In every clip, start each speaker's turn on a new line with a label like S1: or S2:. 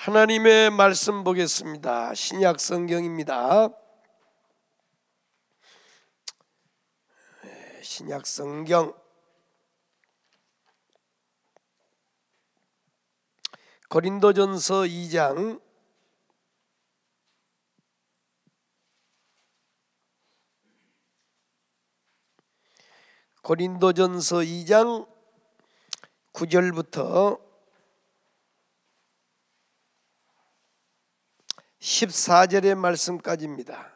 S1: 하나님의 말씀 보겠습니다. 신약 성경입니다. 네, 신약 성경 고린도전서 2장 고린도전서 2장 9절부터 14절의 말씀까지입니다.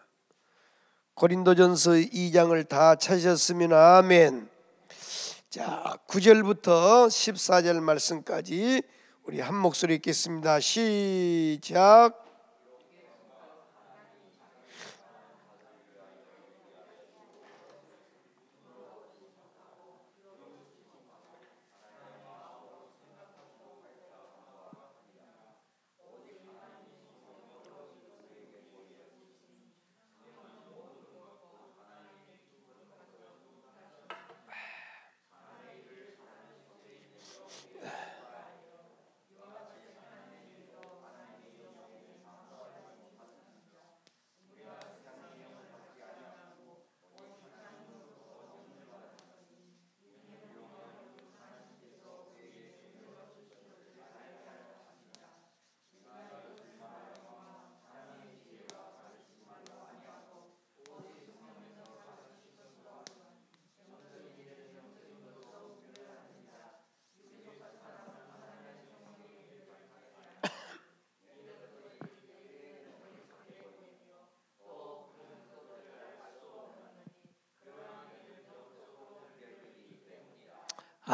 S1: 고린도전서 2장을 다 찾으셨으면 아멘. 자, 9절부터 14절 말씀까지 우리 한 목소리 읽겠습니다. 시작.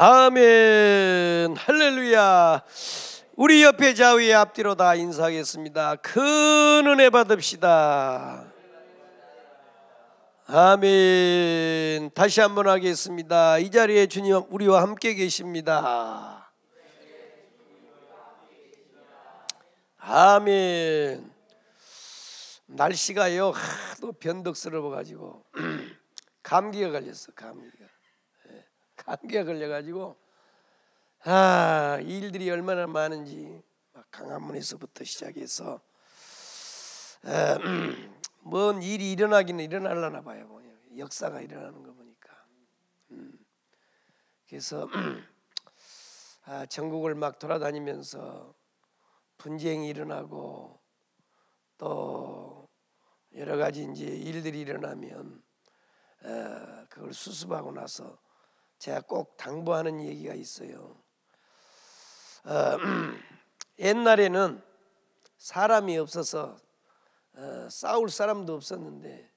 S1: 아멘. 할렐루야. 우리 옆에 좌우의 앞뒤로 다 인사하겠습니다. 큰 은혜 받읍시다. 아멘. 다시 한번 하겠습니다. 이 자리에 주님 우리와 함께 계십니다. 아멘. 날씨가요 하도 변덕스러워 가지고 감기에 걸렸어 감기. 감기가 걸려가지고 아 일들이 얼마나 많은지 막 강화문에서부터 시작해서 아, 음, 뭔 일이 일어나기는 일어날라나 봐요 뭐냐 역사가 일어나는 거 보니까 음, 그래서 음, 아, 전국을 막 돌아다니면서 분쟁이 일어나고 또 여러 가지 이제 일들이 일어나면 에, 아, 그걸 수습하고 나서 제가 꼭 당부하는 얘기가 있어요. 어, 옛날에는 사람이 없어서 어, 싸울 사람도 없었는데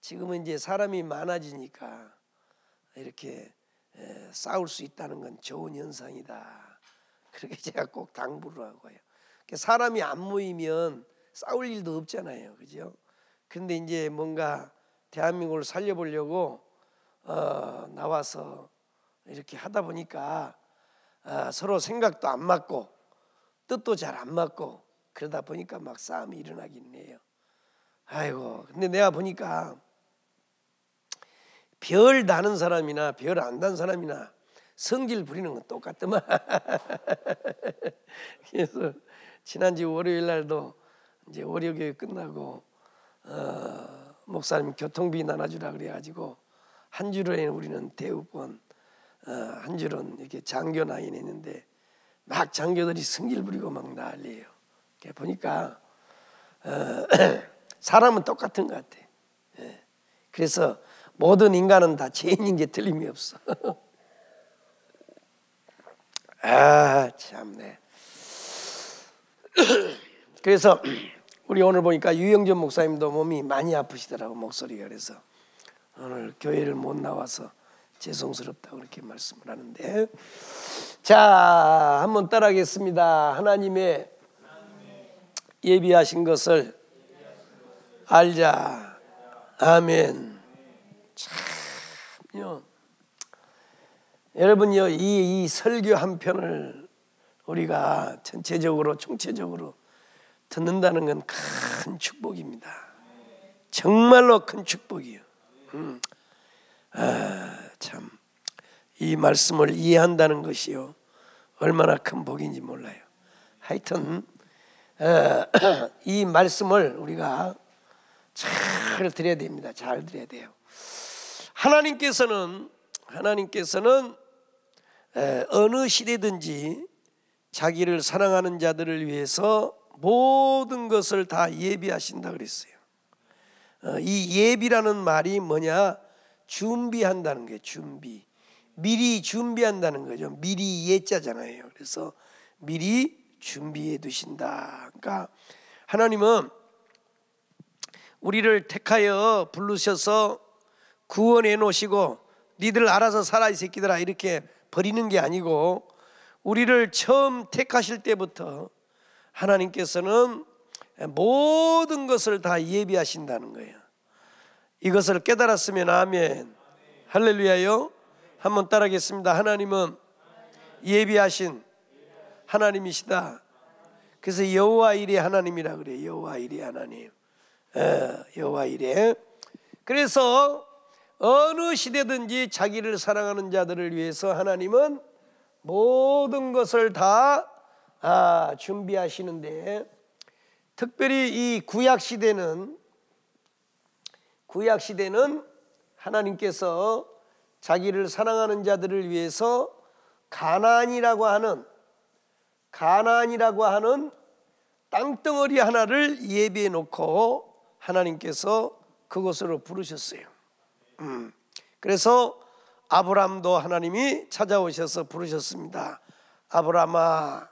S1: 지금은 이제 사람이 많아지니까 이렇게 에, 싸울 수 있다는 건 좋은 현상이다. 그렇게 제가 꼭 당부를 하고요. 그러니까 사람이 안 모이면 싸울 일도 없잖아요, 그죠? 근데 이제 뭔가 대한민국을 살려보려고 어, 나와서 이렇게 하다 보니까 어, 서로 생각도 안 맞고 뜻도 잘 안 맞고 그러다 보니까 막 싸움이 일어나긴 해요. 아이고 근데 내가 보니까 별 다는 사람이나 별 안 다는 사람이나 성질 부리는 건 똑같더만. 그래서 지난주 월요일 날도 이제 월요일회 끝나고 어, 목사님 교통비 나눠주라 그래가지고 한 줄에는 우리는 대우권, 어, 한 줄은 이렇게 장교 나인 했는데 막 장교들이 승질 부리고 막 난리예요. 보니까 어, 사람은 똑같은 것 같아. 예. 그래서 모든 인간은 다 죄인인 게 틀림이 없어. 아 참네. 그래서 우리 오늘 보니까 유영전 목사님도 몸이 많이 아프시더라고 목소리가 그래서 오늘 교회를 못 나와서 죄송스럽다 그렇게 말씀을 하는데 자 한번 따라하겠습니다. 하나님의 예비하신 것을 알자. 아멘. 참요. 여러분요 이, 이 설교 한 편을 우리가 전체적으로 총체적으로 듣는다는 건 큰 축복입니다. 정말로 큰 축복이에요. 음, 아, 참. 이 말씀을 이해한다는 것이요. 얼마나 큰 복인지 몰라요. 하여튼, 아, 이 말씀을 우리가 잘 드려야 됩니다. 잘 드려야 돼요. 하나님께서는, 하나님께서는 어느 시대든지 자기를 사랑하는 자들을 위해서 모든 것을 다 예비하신다 그랬어요. 어, 이 예비라는 말이 뭐냐? 준비한다는 게 준비. 미리 준비한다는 거죠. 미리 예자잖아요. 그래서 미리 준비해 두신다. 그러니까 하나님은 우리를 택하여 부르셔서 구원해 놓으시고 니들 알아서 살아 이 새끼들아 이렇게 버리는 게 아니고 우리를 처음 택하실 때부터 하나님께서는 모든 것을 다 예비하신다는 거예요. 이것을 깨달았으면 아멘. 할렐루야요. 한번 따라하겠습니다. 하나님은 예비하신 하나님이시다. 그래서 여호와 일의 하나님이라 그래요. 여호와 일의 하나님.
S2: 어, 여호와 일의.
S1: 그래서 어느 시대든지 자기를 사랑하는 자들을 위해서 하나님은 모든 것을 다 아, 준비하시는데 특별히 이 구약 시대는 구약 시대는 하나님께서 자기를 사랑하는 자들을 위해서 가나안이라고 하는 가나안이라고 하는 땅덩어리 하나를 예비해 놓고 하나님께서 그곳으로 부르셨어요. 음. 그래서 아브람도 하나님이 찾아오셔서 부르셨습니다. 아브라마,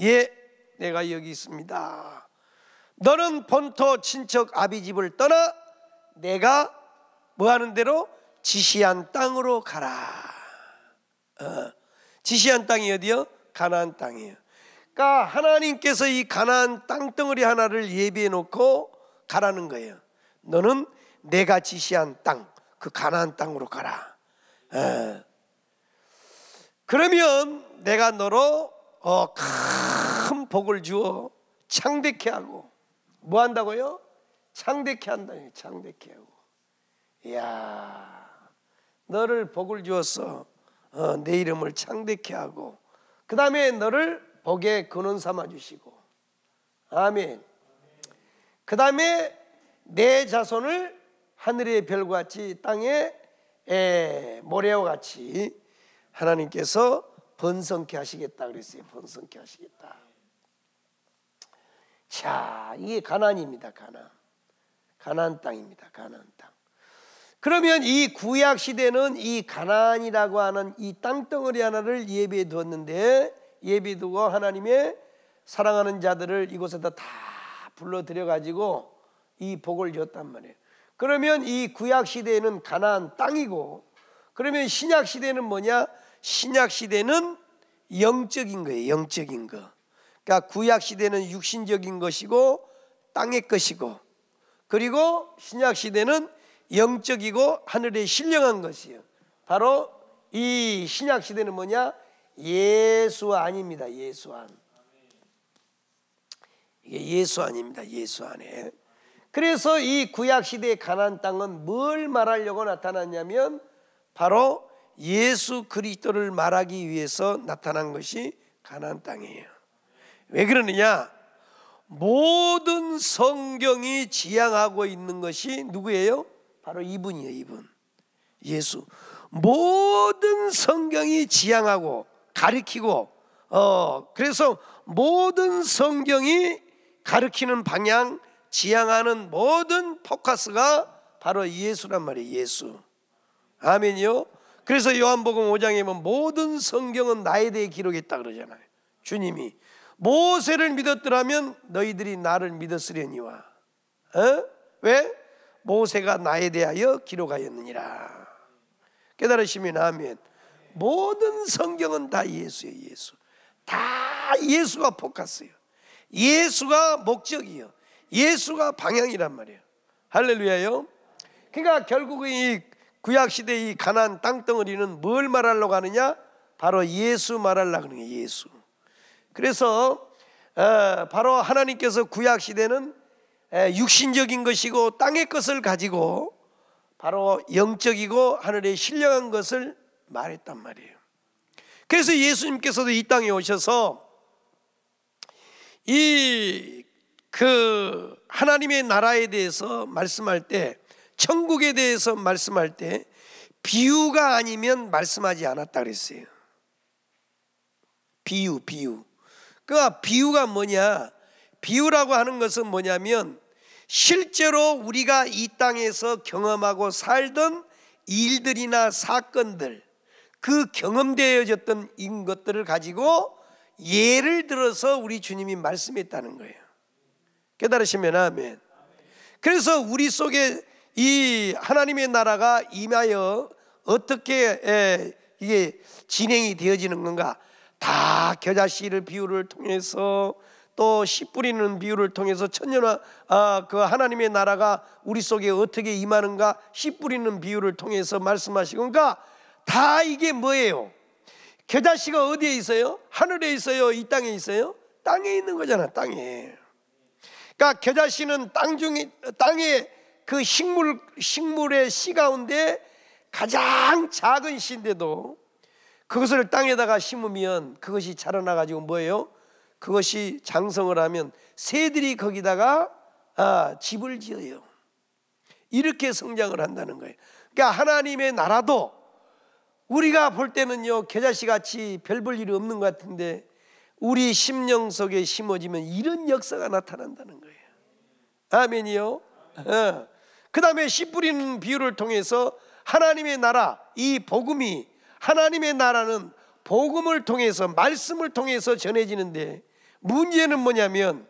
S1: 예, 내가 여기 있습니다. 너는 본토 친척 아비 집을 떠나 내가 뭐 하는 대로 지시한 땅으로 가라. 어. 지시한 땅이 어디요? 가나안 땅이에요. 그러니까 하나님께서 이 가나안 땅덩어리 하나를 예비해 놓고 가라는 거예요. 너는 내가 지시한 땅, 그 가나안 땅으로 가라. 어. 그러면 내가 너로 어, 큰 복을 주어 창대케 하고 뭐 한다고요? 창대케 한다 창대케 하고. 이야 너를 복을 주어서 어, 내 이름을 창대케 하고 그 다음에 너를 복의 근원 삼아 주시고 아멘. 그 다음에 내 자손을 하늘의 별과 같이 땅의 모래와 같이 하나님께서 번성케 하시겠다 그랬어요. 번성케 하시겠다. 자, 이게 가난입니다가난가난 땅입니다. 가난 땅. 그러면 이 구약 시대는 이가나이라고 하는 이 땅덩어리 하나를 예비해 두었는데 예비 두고 하나님의 사랑하는 자들을 이곳에다 다 불러 들여 가지고 이 복을 줬단 말이에요. 그러면 이 구약 시대에는 가나 땅이고 그러면 신약 시대는 뭐냐? 신약 시대는 영적인 거예요. 영적인 거. 그러니까 구약 시대는 육신적인 것이고 땅의 것이고 그리고 신약 시대는 영적이고 하늘에 신령한 것이요 바로 이 신약 시대는 뭐냐? 예수 안입니다. 예수 안. 이게 예수 안입니다. 예수 안에. 그래서 이 구약 시대의 가나안 땅은 뭘 말하려고 나타났냐면 바로 예수 그리스도를 말하기 위해서 나타난 것이 가나안 땅이에요. 왜 그러느냐? 모든 성경이 지향하고 있는 것이 누구예요? 바로 이분이에요, 이분. 예수. 모든 성경이 지향하고 가리키고 어 그래서 모든 성경이 가르키는 방향 지향하는 모든 포커스가 바로 예수란 말이에요. 예수. 아멘요. 그래서 요한복음 5장에 보면 모든 성경은 나에 대해 기록했다 그러잖아요. 주님이 모세를 믿었더라면 너희들이 나를 믿었으려니와 어? 왜? 모세가 나에 대하여 기록하였느니라 깨달으시면 아멘 모든 성경은 다 예수예요 예수 다 예수가 포커스예요 예수가 목적이요 예수가 방향이란 말이에요 할렐루야요 그러니까 결국 이 구약시대 이 가난 땅덩어리는 뭘 말하려고 하느냐 바로 예수 말하려고 하는 게 예수 그래서 어, 바로 하나님께서 구약 시대는 육신적인 것이고 땅의 것을 가지고 바로 영적이고 하늘에 신령한 것을 말했단 말이에요. 그래서 예수님께서도 이 땅에 오셔서 이 그 하나님의 나라에 대해서 말씀할 때 천국에 대해서 말씀할 때 비유가 아니면 말씀하지 않았다 그랬어요. 비유, 비유. 그러니까 비유가 뭐냐? 비유라고 하는 것은 뭐냐면 실제로 우리가 이 땅에서 경험하고 살던 일들이나 사건들 그 경험되어졌던 것들을 가지고 예를 들어서 우리 주님이 말씀했다는 거예요. 깨달으시면 아멘. 그래서 우리 속에 이 하나님의 나라가 임하여 어떻게 예, 이게 진행이 되어지는 건가? 다 겨자 씨를 비유를 통해서 또 씨 뿌리는 비유를 통해서 천년화 아, 그 하나님의 나라가 우리 속에 어떻게 임하는가 씨 뿌리는 비유를 통해서 말씀하시고 그러니까 다 이게 뭐예요? 겨자 씨가 어디에 있어요? 하늘에 있어요? 이 땅에 있어요? 땅에 있는 거잖아, 땅에. 그러니까 겨자 씨는 땅 중에 땅에 그 식물 식물의 씨 가운데 가장 작은 씨인데도 그것을 땅에다가 심으면 그것이 자라나 가지고 뭐예요? 그것이 장성을 하면 새들이 거기다가 아, 집을 지어요. 이렇게 성장을 한다는 거예요. 그러니까 하나님의 나라도 우리가 볼 때는요 겨자씨 같이 별 볼 일이 없는 것 같은데 우리 심령 속에 심어지면 이런 역사가 나타난다는 거예요. 아멘이요. 아멘. 예. 어. 그 다음에 씨 뿌리는 비유를 통해서 하나님의 나라 이 복음이 하나님의 나라는 복음을 통해서 말씀을 통해서 전해지는데 문제는 뭐냐면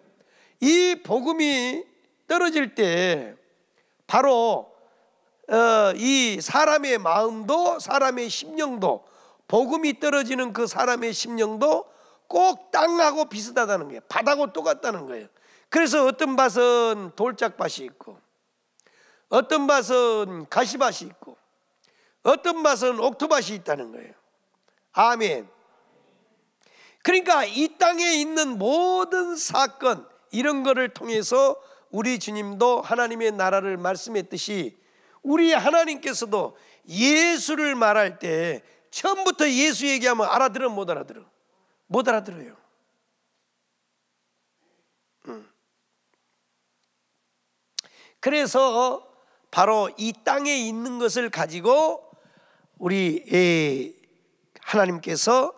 S1: 이 복음이 떨어질 때 바로 어, 이 사람의 마음도 사람의 심령도 복음이 떨어지는 그 사람의 심령도 꼭 땅하고 비슷하다는 거예요. 바다고 똑같다는 거예요. 그래서 어떤 밭은 돌짝밭이 있고 어떤 밭은 가시밭이 있고 어떤 맛은 옥토밭이 있다는 거예요. 아멘. 그러니까 이 땅에 있는 모든 사건 이런 거를 통해서 우리 주님도 하나님의 나라를 말씀했듯이 우리 하나님께서도 예수를 말할 때 처음부터 예수 얘기하면 알아들어 못 알아들어 못 알아들어요. 음. 그래서 바로 이 땅에 있는 것을 가지고 우리 하나님께서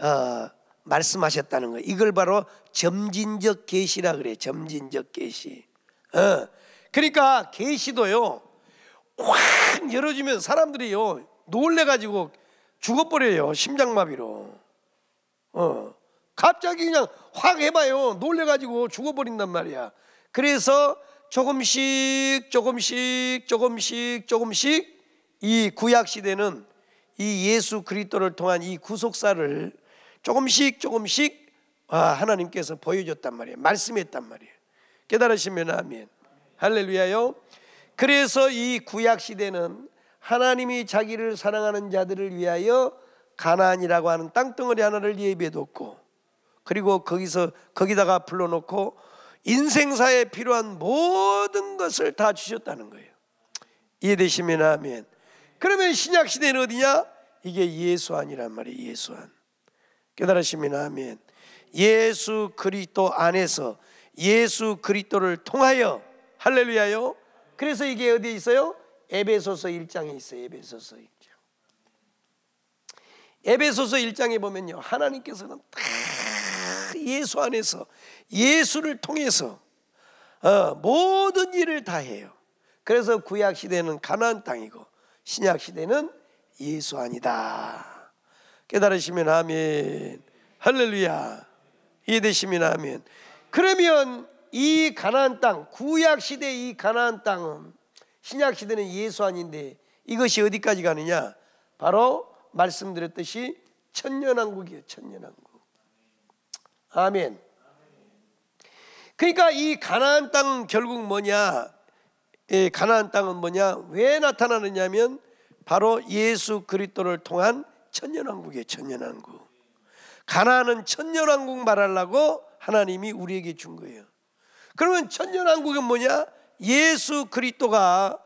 S1: 어, 말씀하셨다는 거. 이걸 바로 점진적 계시라 그래. 점진적 계시. 어. 그러니까 계시도요. 확 열어주면 사람들이요 놀래가지고 죽어버려요 심장마비로. 어. 갑자기 그냥 확 해봐요 놀래가지고 죽어버린단 말이야. 그래서 조금씩 조금씩 조금씩 조금씩 이 구약 시대는 이 예수 그리스도를 통한 이 구속사를 조금씩 조금씩 아, 하나님께서 보여줬단 말이에요. 말씀했단 말이에요. 깨달으시면 아멘. 할렐루야요. 그래서 이 구약 시대는 하나님이 자기를 사랑하는 자들을 위하여 가나안이라고 하는 땅덩어리 하나를 예비해뒀고 그리고 거기서 거기다가 불러놓고 인생사에 필요한 모든 것을 다 주셨다는 거예요. 이해되시면 아멘. 그러면 신약 시대는 어디냐? 이게 예수안이란 말이에요. 예수안. 깨달으시면 아멘. 예수 그리스도 안에서 예수 그리스도를 통하여 할렐루야요. 그래서 이게 어디에 있어요? 에베소서 1장에 있어요. 에베소서 1장. 에베소서 1장에 보면요. 하나님께서는 다 예수 안에서 예수를 통해서 어, 모든 일을 다 해요. 그래서 구약 시대는 가나안 땅이고 신약 시대는 예수 아니다. 깨달으시면 아멘. 할렐루야. 이해되시면 아멘. 그러면 이 가나안 땅, 구약 시대 이 가나안 땅은 신약 시대는 예수 아닌데 이것이 어디까지 가느냐? 바로 말씀드렸듯이 천년왕국이에요. 천년왕국. 아멘. 그러니까 이 가나안 땅은 결국 뭐냐? 가나안 땅은 뭐냐? 왜 나타나느냐면 바로 예수 그리스도를 통한 천년왕국이 천년왕국. 가나안은 천년왕국 말하려고 하나님이 우리에게 준 거예요. 그러면 천년왕국은 뭐냐? 예수 그리스도가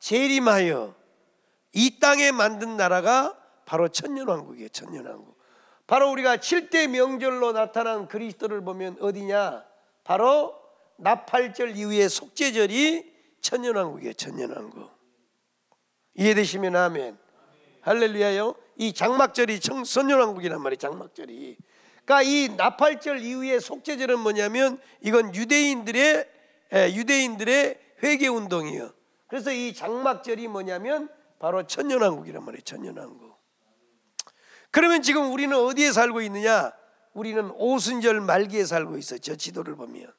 S1: 재림하여 이 땅에 만든 나라가 바로 천년왕국이에요. 천년왕국. 바로 우리가 7대 명절로 나타난 그리스도를 보면 어디냐? 바로 나팔절 이후에 속죄절이 천년왕국이에요. 천년왕국. 이해되시면 아멘. 할렐루야요. 이 장막절이 천년왕국이란 말이에요. 장막절이. 그러니까 이 나팔절 이후에 속죄절은 뭐냐면 이건 유대인들의 예, 유대인들의 회개 운동이에요. 그래서 이 장막절이 뭐냐면 바로 천년왕국이란 말이에요. 천년왕국. 그러면 지금 우리는 어디에 살고 있느냐? 우리는 오순절 말기에 살고 있어. 요저 지도를 보면,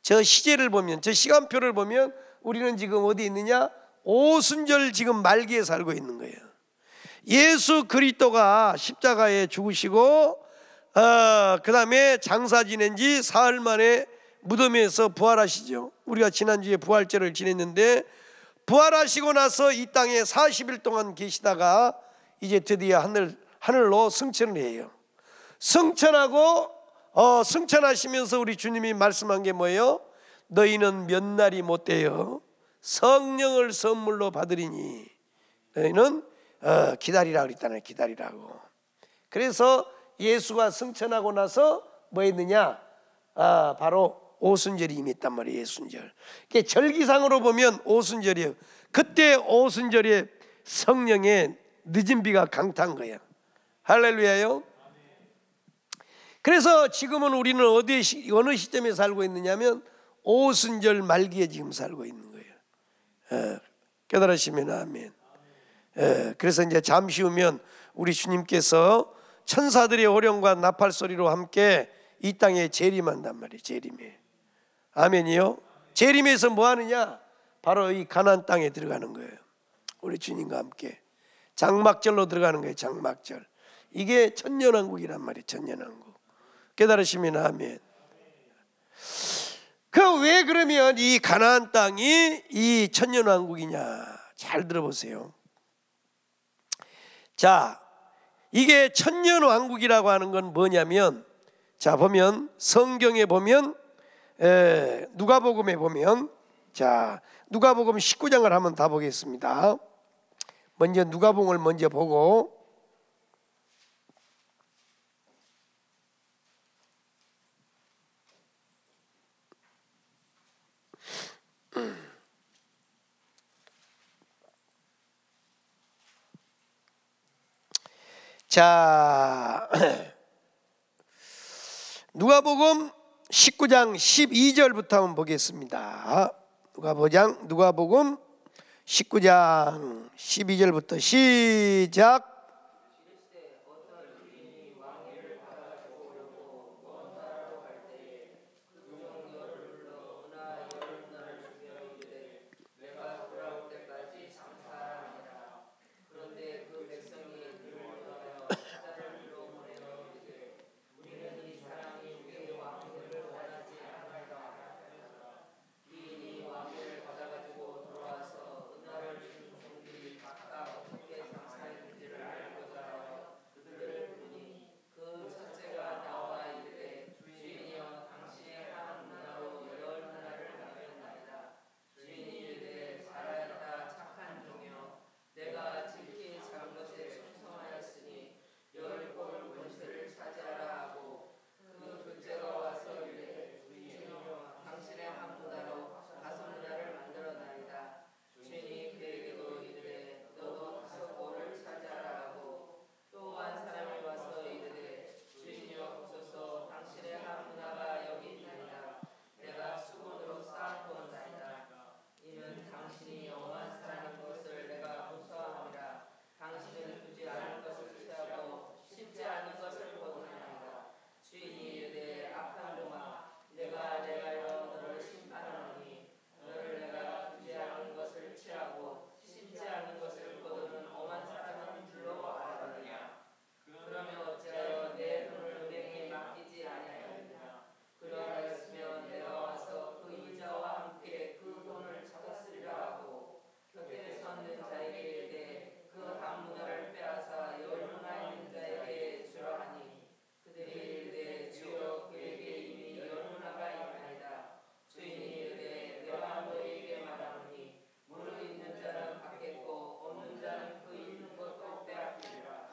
S1: 저 시제를 보면, 저 시간표를 보면 우리는 지금 어디 있느냐? 오순절 지금 말기에 살고 있는 거예요. 예수 그리스도가 십자가에 죽으시고 어, 그 다음에 장사 지낸 지 사흘 만에 무덤에서 부활하시죠. 우리가 지난주에 부활절을 지냈는데 부활하시고 나서 이 땅에 40일 동안 계시다가 이제 드디어 하늘, 하늘로 승천을 해요. 승천하고 어, 승천하시면서 우리 주님이 말씀한 게 뭐예요? 너희는 몇 날이 못 되어 성령을 선물로 받으리니 너희는 어, 기다리라 그랬다는 기다리라고. 그래서 예수가 승천하고 나서 뭐 했느냐? 아, 바로 오순절이 이미 있단 말이에요, 예순절. 이게 절기상으로 보면 오순절이에요. 그때 오순절에 성령의 늦은 비가 강탄 거예요. 할렐루야요. 그래서 지금은 우리는 어디 어느 시점에 살고 있느냐면 오순절 말기에 지금 살고 있는 거예요. 어, 깨달으시면 아멘. 어, 그래서 이제 잠시 후면 우리 주님께서 천사들의 호령과 나팔 소리로 함께 이 땅에 재림한단 말이에요. 재림에. 아멘이요. 재림에서 뭐 하느냐? 바로 이 가난 땅에 들어가는 거예요. 우리 주님과 함께 장막절로 들어가는 거예요. 장막절. 이게 천년왕국이란 말이에요. 천년왕국. 깨달으시면 아멘. 그왜 그러면 이 가나안 땅이 이 천년 왕국이냐? 잘 들어보세요. 자, 이게 천년 왕국이라고 하는 건 뭐냐면 자 보면 성경에 보면 에, 누가복음에 보면 자 누가복음 19장을 한번 다 보겠습니다. 먼저 누가복음을 먼저 보고 자, 누가복음 19장 12절부터 한번 보겠습니다. 누가복음 19장 12절부터 시작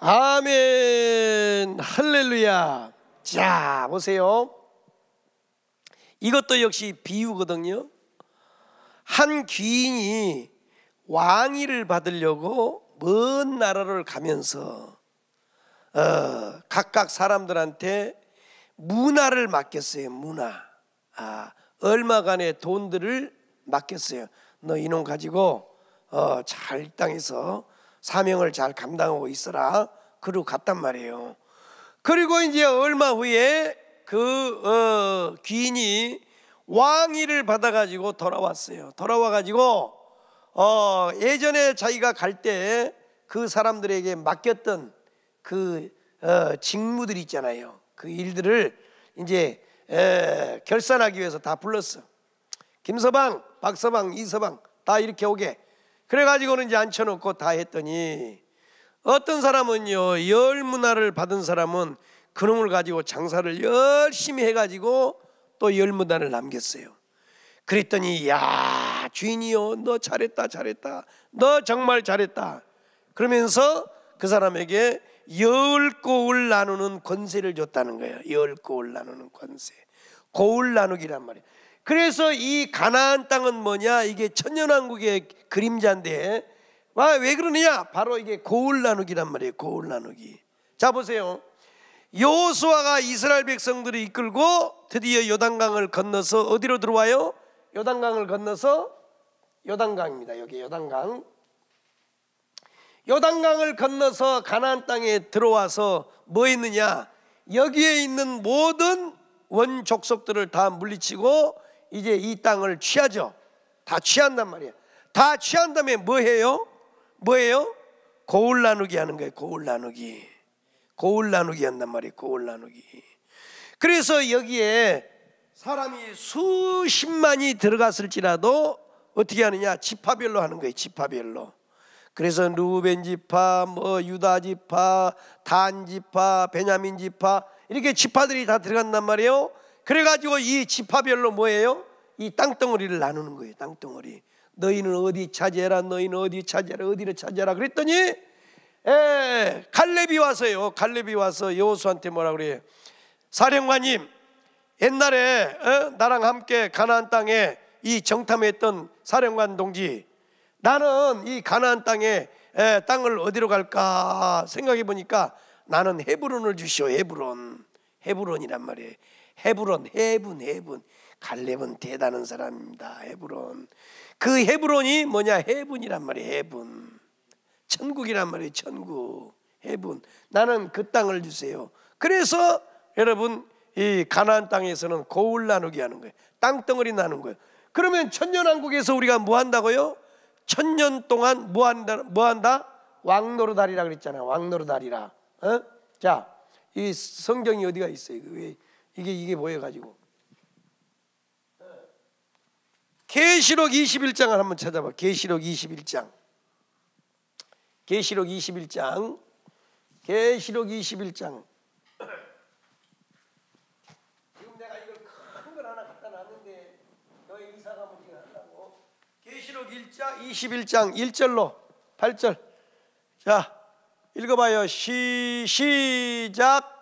S1: 아멘. 할렐루야. 자, 보세요. 이것도 역시 비유거든요. 한 귀인이 왕위를 받으려고 먼 나라를 가면서 어, 각각 사람들한테 문화를 맡겼어요. 문화. 아, 얼마간의 돈들을 맡겼어요. 너 이놈 가지고 어, 잘 땅에서 사명을 잘 감당하고 있어라. 그리고 갔단 말이에요. 그리고 이제 얼마 후에 그 어, 귀인이 왕위를 받아가지고 돌아왔어요. 돌아와가지고 어, 예전에 자기가 갈 때 그 사람들에게 맡겼던 그 어, 직무들 있잖아요. 그 일들을 이제 에, 결산하기 위해서 다 불렀어. 김서방, 박서방, 이서방 다 이렇게 오게. 그래가지고는 이제 앉혀놓고 다 했더니 어떤 사람은요 열 문화를 받은 사람은 그놈을 가지고 장사를 열심히 해가지고 또 열 문화를 남겼어요. 그랬더니 야 주인이요 너 잘했다 잘했다 너 정말 잘했다 그러면서 그 사람에게 열 고을 나누는 권세를 줬다는 거예요. 열 고을 나누는 권세. 고을 나누기란 말이에요. 그래서 이 가나안 땅은 뭐냐? 이게 천년왕국의 그림자인데 아, 왜 그러느냐? 바로 이게 고울 나누기란 말이에요. 고울 나누기. 자 보세요. 여호수아가 이스라엘 백성들을 이끌고 드디어 요단강을 건너서 어디로 들어와요? 요단강을 건너서 요단강입니다. 여기 요단강. 요단강을 건너서 가나안 땅에 들어와서 뭐 했느냐? 여기에 있는 모든 원족속들을 다 물리치고 이제 이 땅을 취하죠. 다 취한단 말이에요. 다 취한 다음에 뭐 해요? 뭐예요? 고울 나누기 하는 거예요. 고울 나누기. 고울 나누기 한단 말이에요. 고울 나누기. 그래서 여기에 사람이 수십만이 들어갔을지라도 어떻게 하느냐? 지파별로 하는 거예요. 지파별로. 그래서 루벤 지파, 뭐 유다 지파, 단 지파, 베냐민 지파 이렇게 지파들이 다 들어간단 말이에요. 그래가지고 이 지파별로 뭐예요? 이 땅덩어리를 나누는 거예요. 땅덩어리. 너희는 어디 차지해라 너희는 어디 차지해라 어디를 차지해라 그랬더니 에, 갈렙이 와서요 갈렙이 와서 여호수한테 뭐라 그래요 사령관님 옛날에 어? 나랑 함께 가나안 땅에 이 정탐했던 사령관 동지 나는 이 가나안 땅에 에, 땅을 어디로 갈까 생각해 보니까 나는 헤브론을 주시오 헤브론 헤브론이란 말이에요 헤브론, 헤븐, 헤븐. 갈렙은 대단한 사람입니다. 헤브론. 그 헤브론이 뭐냐? 헤븐이란 말이에요. 헤븐. 천국이란 말이에요. 천국. 헤븐. 나는 그 땅을 주세요. 그래서 여러분 이 가나안 땅에서는 고울 나누기 하는 거예요. 땅덩어리 나는 거예요. 그러면 천년왕국에서 우리가 뭐 한다고요? 천년 동안 뭐 한다? 뭐 한다? 왕노릇하리라 그랬잖아요. 왕노릇하리라. 어? 자, 이 성경이 어디가 있어요? 왜 이게 이게 뭐여 가지고 계시록 21장을 한번 찾아봐. 계시록 21장. 계시록 21장. 계시록 21장. 지금 내가 이걸 큰 걸 하나 갖다 놨는데 너의 의사가 문제가 한다고. 계시록 1장 21장 1절로 8절. 자, 읽어 봐요. 시 시작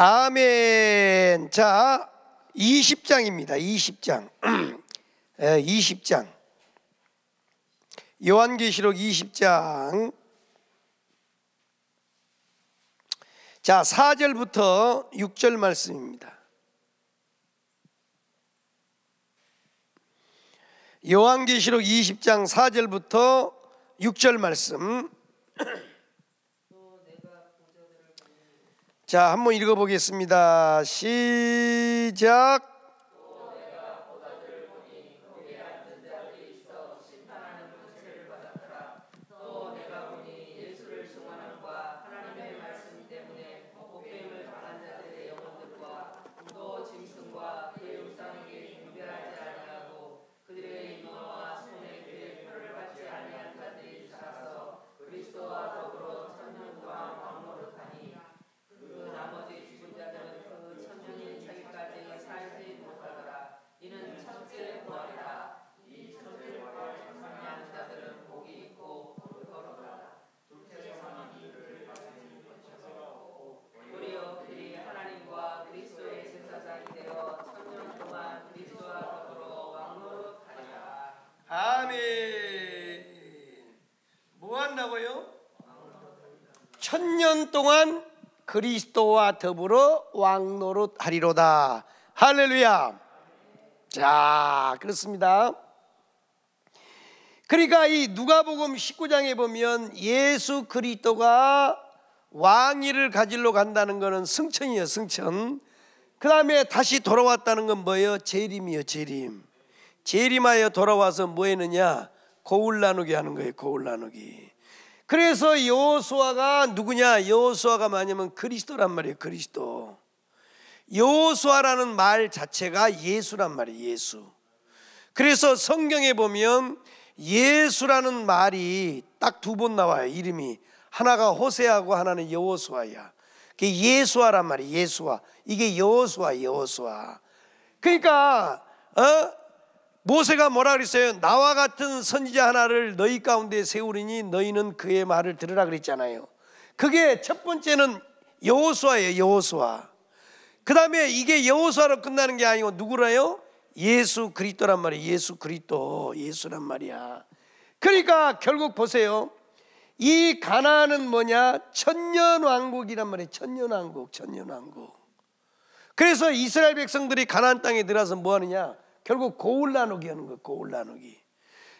S1: 아멘. 자, 20장입니다. 20장. 20장. 요한계시록 20장. 자, 4절부터 6절 말씀입니다. 요한계시록 20장 4절부터 6절 말씀. 자, 한번 읽어보겠습니다. 시작. 동안 그리스도와 더불어 왕노릇 하리로다. 할렐루야. 자, 그렇습니다. 그러니까 이 누가복음 19장에 보면 예수 그리스도가 왕위를 가질러 간다는 것은 승천이에요, 승천. 그 다음에 다시 돌아왔다는 건 뭐예요? 재림이요, 재림. 재림하여 돌아와서 뭐 했느냐? 고울 나누기 하는 거예요, 고울 나누기. 그래서 여호수아가 누구냐? 여호수아가 뭐냐면 그리스도란 말이에요. 그리스도. 여호수아라는 말 자체가 예수란 말이에요. 예수. 그래서 성경에 보면 예수라는 말이 딱 두 번 나와요. 이름이 하나가 호세하고 하나는 여호수아야. 그 예수아란 말이 에요 예수아. 이게 여호수아, 여호수아. 그러니까 어? 모세가 뭐라 그랬어요? 나와 같은 선지자 하나를 너희 가운데 세우리니 너희는 그의 말을 들으라 그랬잖아요. 그게 첫 번째는 여호수아예요. 여호수아. 그다음에 이게 여호수아로 끝나는 게 아니고 누구라요? 예수 그리스도란 말이에요. 예수 그리스도. 예수란 말이야. 그러니까 결국 보세요. 이 가나안은 뭐냐? 천년 왕국이란 말이에요. 천년 왕국, 천년 왕국. 그래서 이스라엘 백성들이 가나안 땅에 들어서 뭐 하느냐? 결국 고울 나누기 하는 거예요. 고울 나누기.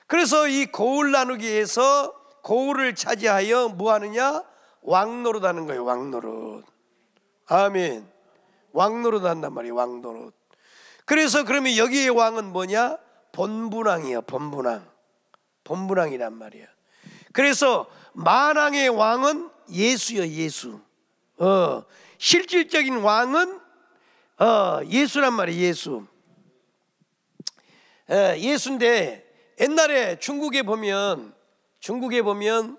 S1: 그래서 이 고울 나누기에서 고울을 차지하여 뭐 하느냐? 왕노릇 하는 거예요. 왕노릇. 아멘. 왕노릇 한단 말이에요. 왕노릇. 그래서 그러면 여기의 왕은 뭐냐? 본분왕이야. 본분왕. 본분왕이란 말이야. 그래서 만왕의 왕은 예수여 예수. 어, 실질적인 왕은 어, 예수란 말이에요. 예수. 예, 예수인데 옛날에 중국에 보면 중국에 보면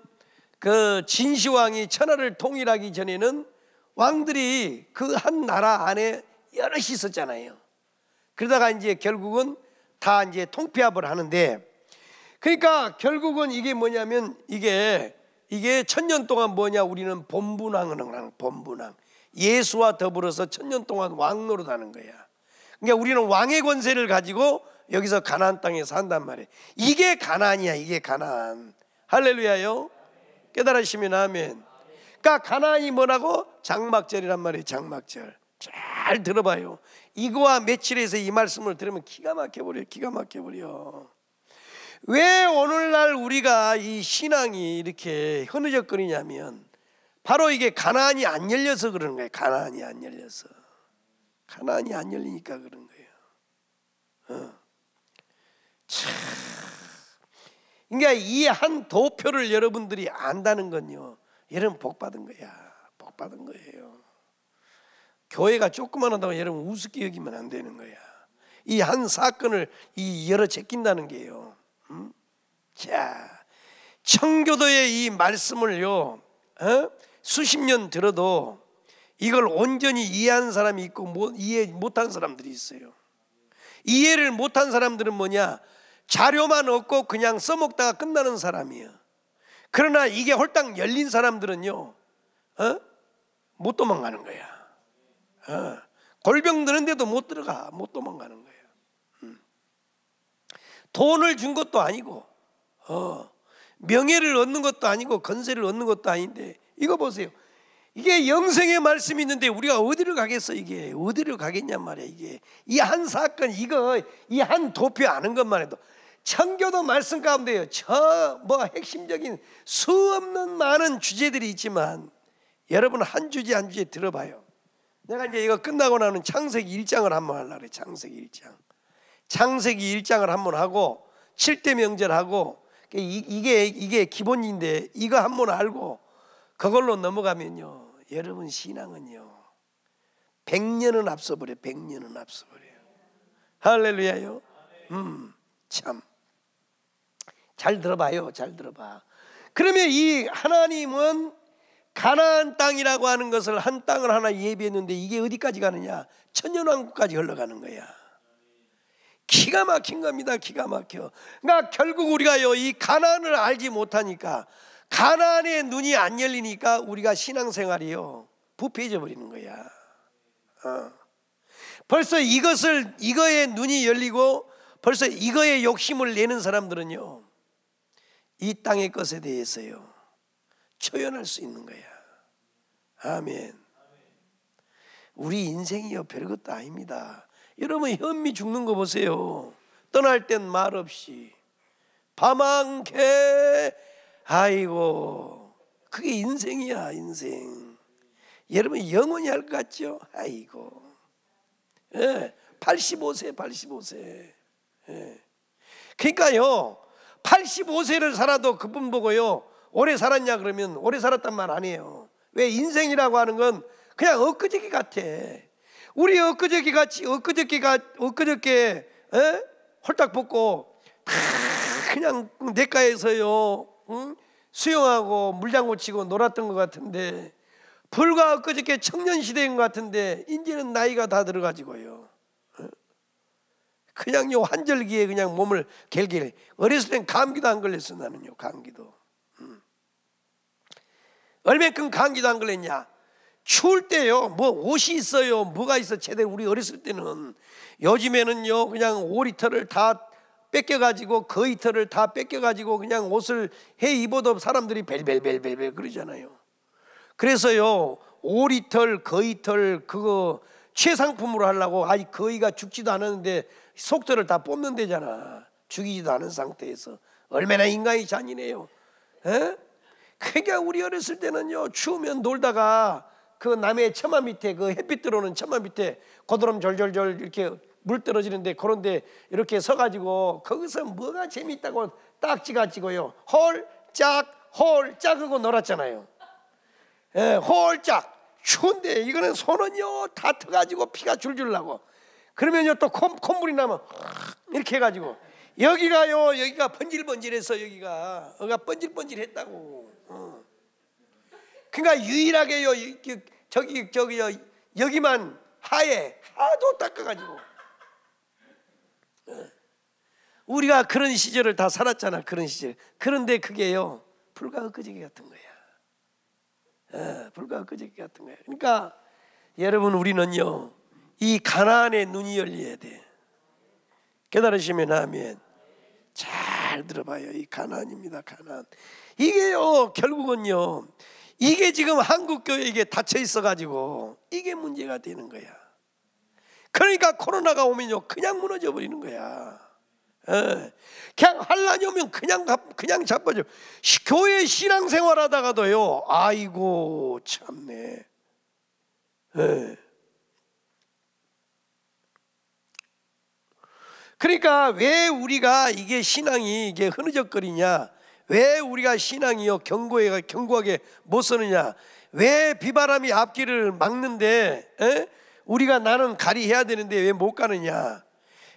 S1: 그 진시황이 천하를 통일하기 전에는 왕들이 그 한 나라 안에 여럿이 있었잖아요. 그러다가 이제 결국은 다 이제 통폐합을 하는데 그러니까 결국은 이게 뭐냐면 이게 이게 천년 동안 뭐냐 우리는 본분왕은 본분왕 예수와 더불어서 천년 동안 왕노릇하는 거야. 그러니까 우리는 왕의 권세를 가지고 여기서 가나안 땅에 산단 말이에요. 이게 가나이야 이게 가나 할렐루야요. 깨달으시면 아멘. 그러니까 가나이 뭐라고 장막절이란 말이에요. 장막절. 잘 들어봐요. 이거와 며칠에서 이 말씀을 들으면 기가 막혀버려. 기가 막혀버려. 왜 오늘날 우리가 이 신앙이 이렇게 흐느적거리냐면 바로 이게 가나이안 열려서 그런 거예요. 가나이안 열려서. 가나이안 열리니까 그런 거예요. 어. 그러니까 이 한 도표를 여러분들이 안다는 건요. 여러분 복 받은 거야. 복 받은 거예요. 교회가 조그만 하다고 여러분 우습게 여기면 안 되는 거야. 이 한 사건을 이 열어 제낀다는 게요. 음? 자, 청교도의 이 말씀을요. 어? 수십 년 들어도 이걸 온전히 이해한 사람이 있고 못, 뭐 이해 못한 사람들이 있어요. 이해를 못한 사람들은 뭐냐? 자료만 얻고 그냥 써먹다가 끝나는 사람이에요. 그러나 이게 홀딱 열린 사람들은요, 어? 못 도망가는 거야. 어. 골병 드는데도 못 들어가, 못 도망가는 거야. 음. 돈을 준 것도 아니고, 어. 명예를 얻는 것도 아니고, 건세를 얻는 것도 아닌데, 이거 보세요. 이게 영생의 말씀이 있는데 우리가 어디를 가겠어 이게 어디를 가겠냔 말이야 이게 이 한 사건 이거 이 한 도표 아는 것만 해도 청교도 말씀 가운데요. 저 뭐 핵심적인 수없는 많은 주제들이 있지만 여러분 한 주제 한 주제 들어봐요. 내가 이제 이거 끝나고 나는 창세기 1장을 한번 하려고 그래. 창세기 1장. 창세기 1장을 한번 하고 7대 명절하고 그 이게 이게 기본인데 이거 한번 알고 그걸로 넘어가면요. 여러분 신앙은요. 100년은 앞서 버려. 100년은 앞서 버려 할렐루야요. 음. 참잘 들어봐요. 잘 들어봐. 그러면 이 하나님은 가나안 땅이라고 하는 것을 한 땅을 하나 예비했는데 이게 어디까지 가느냐? 천년왕국까지 흘러가는 거야. 기가 막힌 겁니다. 기가 막혀. 그러니까 결국 우리가요 이 가난을 알지 못하니까 가난의 눈이 안 열리니까 우리가 신앙생활이요 부패해져 버리는 거야. 어. 벌써 이것을 이거에 눈이 열리고 벌써 이거에 욕심을 내는 사람들은요 이 땅의 것에 대해서요. 처연할 수 있는 거야. 아멘. 우리 인생이요 별것도 아닙니다. 여러분 현미 죽는 거 보세요. 떠날 땐 말없이 밤안개 아이고 그게 인생이야 인생. 여러분 영원히 할 것 같죠? 아이고. 예, 85세 85세. 예. 그러니까요 85세를 살아도 그분 보고요. 오래 살았냐 그러면 오래 살았단 말 아니에요. 왜 인생이라고 하는 건 그냥 엊그저께 같아. 우리 엊그저께 같이 엊그저께가 엊그저께 에? 홀딱 벗고 그냥 내과에서요 응? 수영하고 물장구 치고 놀았던 것 같은데 불과 엊그저께 청년 시대인 것 같은데 이제는 나이가 다 들어가지고요 그냥 요 환절기에 그냥 몸을 갤길 어렸을 땐 감기도 안 걸렸어 나는요 감기도 음. 얼만큼 감기도 안 걸렸냐 추울 때요 뭐 옷이 있어요 뭐가 있어 최대 우리 어렸을 때는 요즘에는요 그냥 5리터를 다 뺏겨가지고 그 이터를 다 뺏겨가지고 그냥 옷을 해 입어도 사람들이 벨벨벨벨벨 그러잖아요 그래서요 5리털 거이털 그거 최상품으로 하려고 아직 거의가 그 죽지도 않았는데 속도를다 뽑는 데잖아. 죽이지도 않은 상태에서 얼마나 인간이 잔인해요. 에? 그러니까 우리 어렸을 때는요 추우면 놀다가 그 남의 처마 밑에 그 햇빛 들어오는 처마 밑에 고드름 절절절 이렇게 물 떨어지는데 그런데 이렇게 서가지고 거기서 뭐가 재밌다고 딱지가 지고요 홀짝 홀짝 하고 놀았잖아요. 예, 홀짝 추운데 이거는 손은요 다트 가지고 피가 줄줄 나고 그러면요 또 콧, 콧물이 나면 이렇게 해가지고 여기가요 여기가 번질번질해서 여기가 어가 번질번질했다고 어. 그러니까 유일하게요 저기 저기 여기만 하에 하도 닦아가지고 어. 우리가 그런 시절을 다 살았잖아 그런 시절 그런데 그게요 불과 엊그저께 같은 거예요 예, 불과 그저께 같은 거예요. 그러니까 여러분 우리는요 이 가나안의 눈이 열려야 돼. 깨달으시면 아멘. 잘 들어봐요. 이 가난입니다. 가난. 이게요 결국은요 이게 지금 한국 교회에게 닫혀 있어가지고 이게 문제가 되는 거야. 그러니까 코로나가 오면요 그냥 무너져 버리는 거야. 예. 그냥 한란이 오면 그냥 그냥 자빠져. 교회 신앙생활 하다가도요. 아이고 참네. 예. 그러니까 왜 우리가 이게 신앙이 이게 흐느적거리냐? 왜 우리가 신앙이요 경고에 경고하게 못 쓰느냐? 왜 비바람이 앞길을 막는데 에? 예? 우리가 나는 가리해야 되는데 왜 못 가느냐?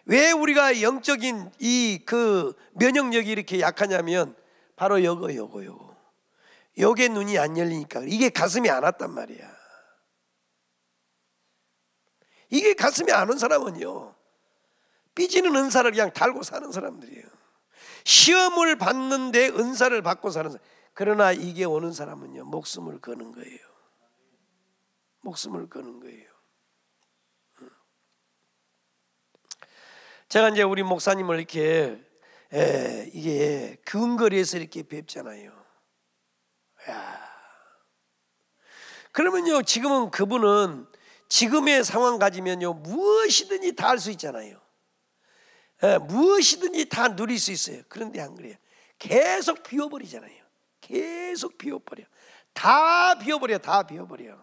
S1: 왜 우리가 영적인 이 그 면역력이 이렇게 약하냐면 바로 여거 여거요. 여기 눈이 안 열리니까 이게 가슴이 안 왔단 말이야. 이게 가슴이 안 온 사람은요. 삐지는 은사를 그냥 달고 사는 사람들이에요. 시험을 받는데 은사를 받고 사는 사람. 그러나 이게 오는 사람은요. 목숨을 거는 거예요. 목숨을 거는 거예요. 제가 이제 우리 목사님을 이렇게 에, 예, 이게 근거리에서 이렇게 뵙잖아요. 야. 그러면요 지금은 그분은 지금의 상황 가지면요 무엇이든지 다 할 수 있잖아요. 에, 예, 무엇이든지 다 누릴 수 있어요. 그런데 안 그래요? 계속 비워버리잖아요. 계속 비워버려. 다 비워버려. 다 비워버려.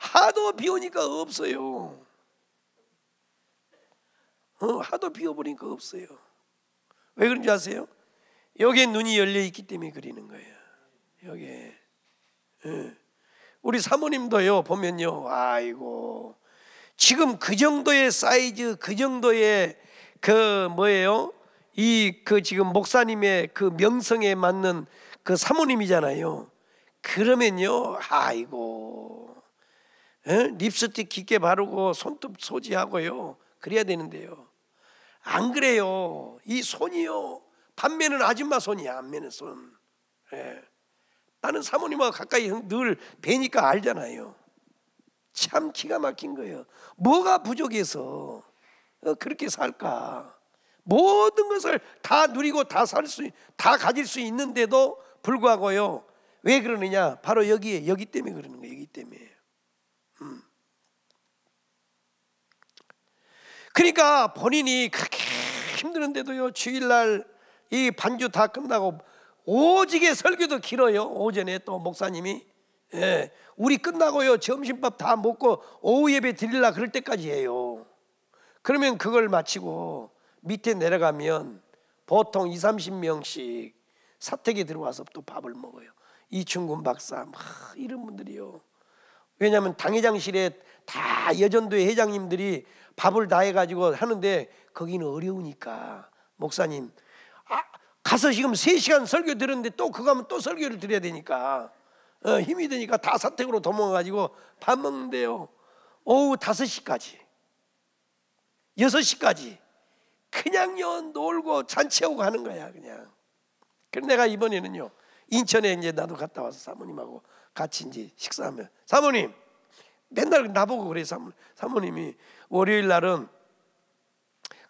S1: 하도 비우니까 없어요. 어, 하도 비워버리니까 없어요. 왜 그런지 아세요? 여기 눈이 열려 있기 때문에 그리는 거예요. 여기 예. 우리 사모님도요 보면요 아이고 지금 그 정도의 사이즈 그 정도의 그 뭐예요 이 그 지금 목사님의 그 명성에 맞는 그 사모님이잖아요 그러면요 아이고 예? 립스틱 깊게 바르고 손톱 소지하고요 그래야 되는데요 안 그래요. 이 손이요. 반면은 아줌마 손이야. 안면은 손. 예. 나는 사모님하고 가까이 늘 뵈니까 알잖아요. 참 기가 막힌 거예요. 뭐가 부족해서 어, 그렇게 살까? 모든 것을 다 누리고 다 살 수, 다 가질 수 있는데도 불구하고요. 왜 그러느냐? 바로 여기에, 여기 때문에 그러는 거예요. 여기 때문에. 그러니까 본인이 그렇게 힘드는데도요 주일날 이 반주 다 끝나고 오직게 설교도 길어요 오전에 또 목사님이 예, 우리 끝나고요 점심밥 다 먹고 오후 예배 드릴라 그럴 때까지 해요 그러면 그걸 마치고 밑에 내려가면 보통 2, 30명씩 사택에 들어와서 또 밥을 먹어요 이충군 박사 막 이런 분들이요 왜냐하면 당회장실에 다여전도의 회장님들이 밥을 다 해가지고 하는데 거기는 어려우니까 목사님 아, 가서 지금 3시간 설교 들었는데 또 그거 하면 또 설교를 드려야 되니까 어, 힘이 드니까 다 사택으로 도망가지고 밥 먹는데요 오후 5시까지 6시까지 그냥요 놀고 잔치하고 가는 거야 그냥 그래서 내가 이번에는요 인천에 이제 나도 갔다 와서 사모님하고 같이 이제 식사하면 사모님 맨날 나보고 그래 사모, 사모님이 월요일 날은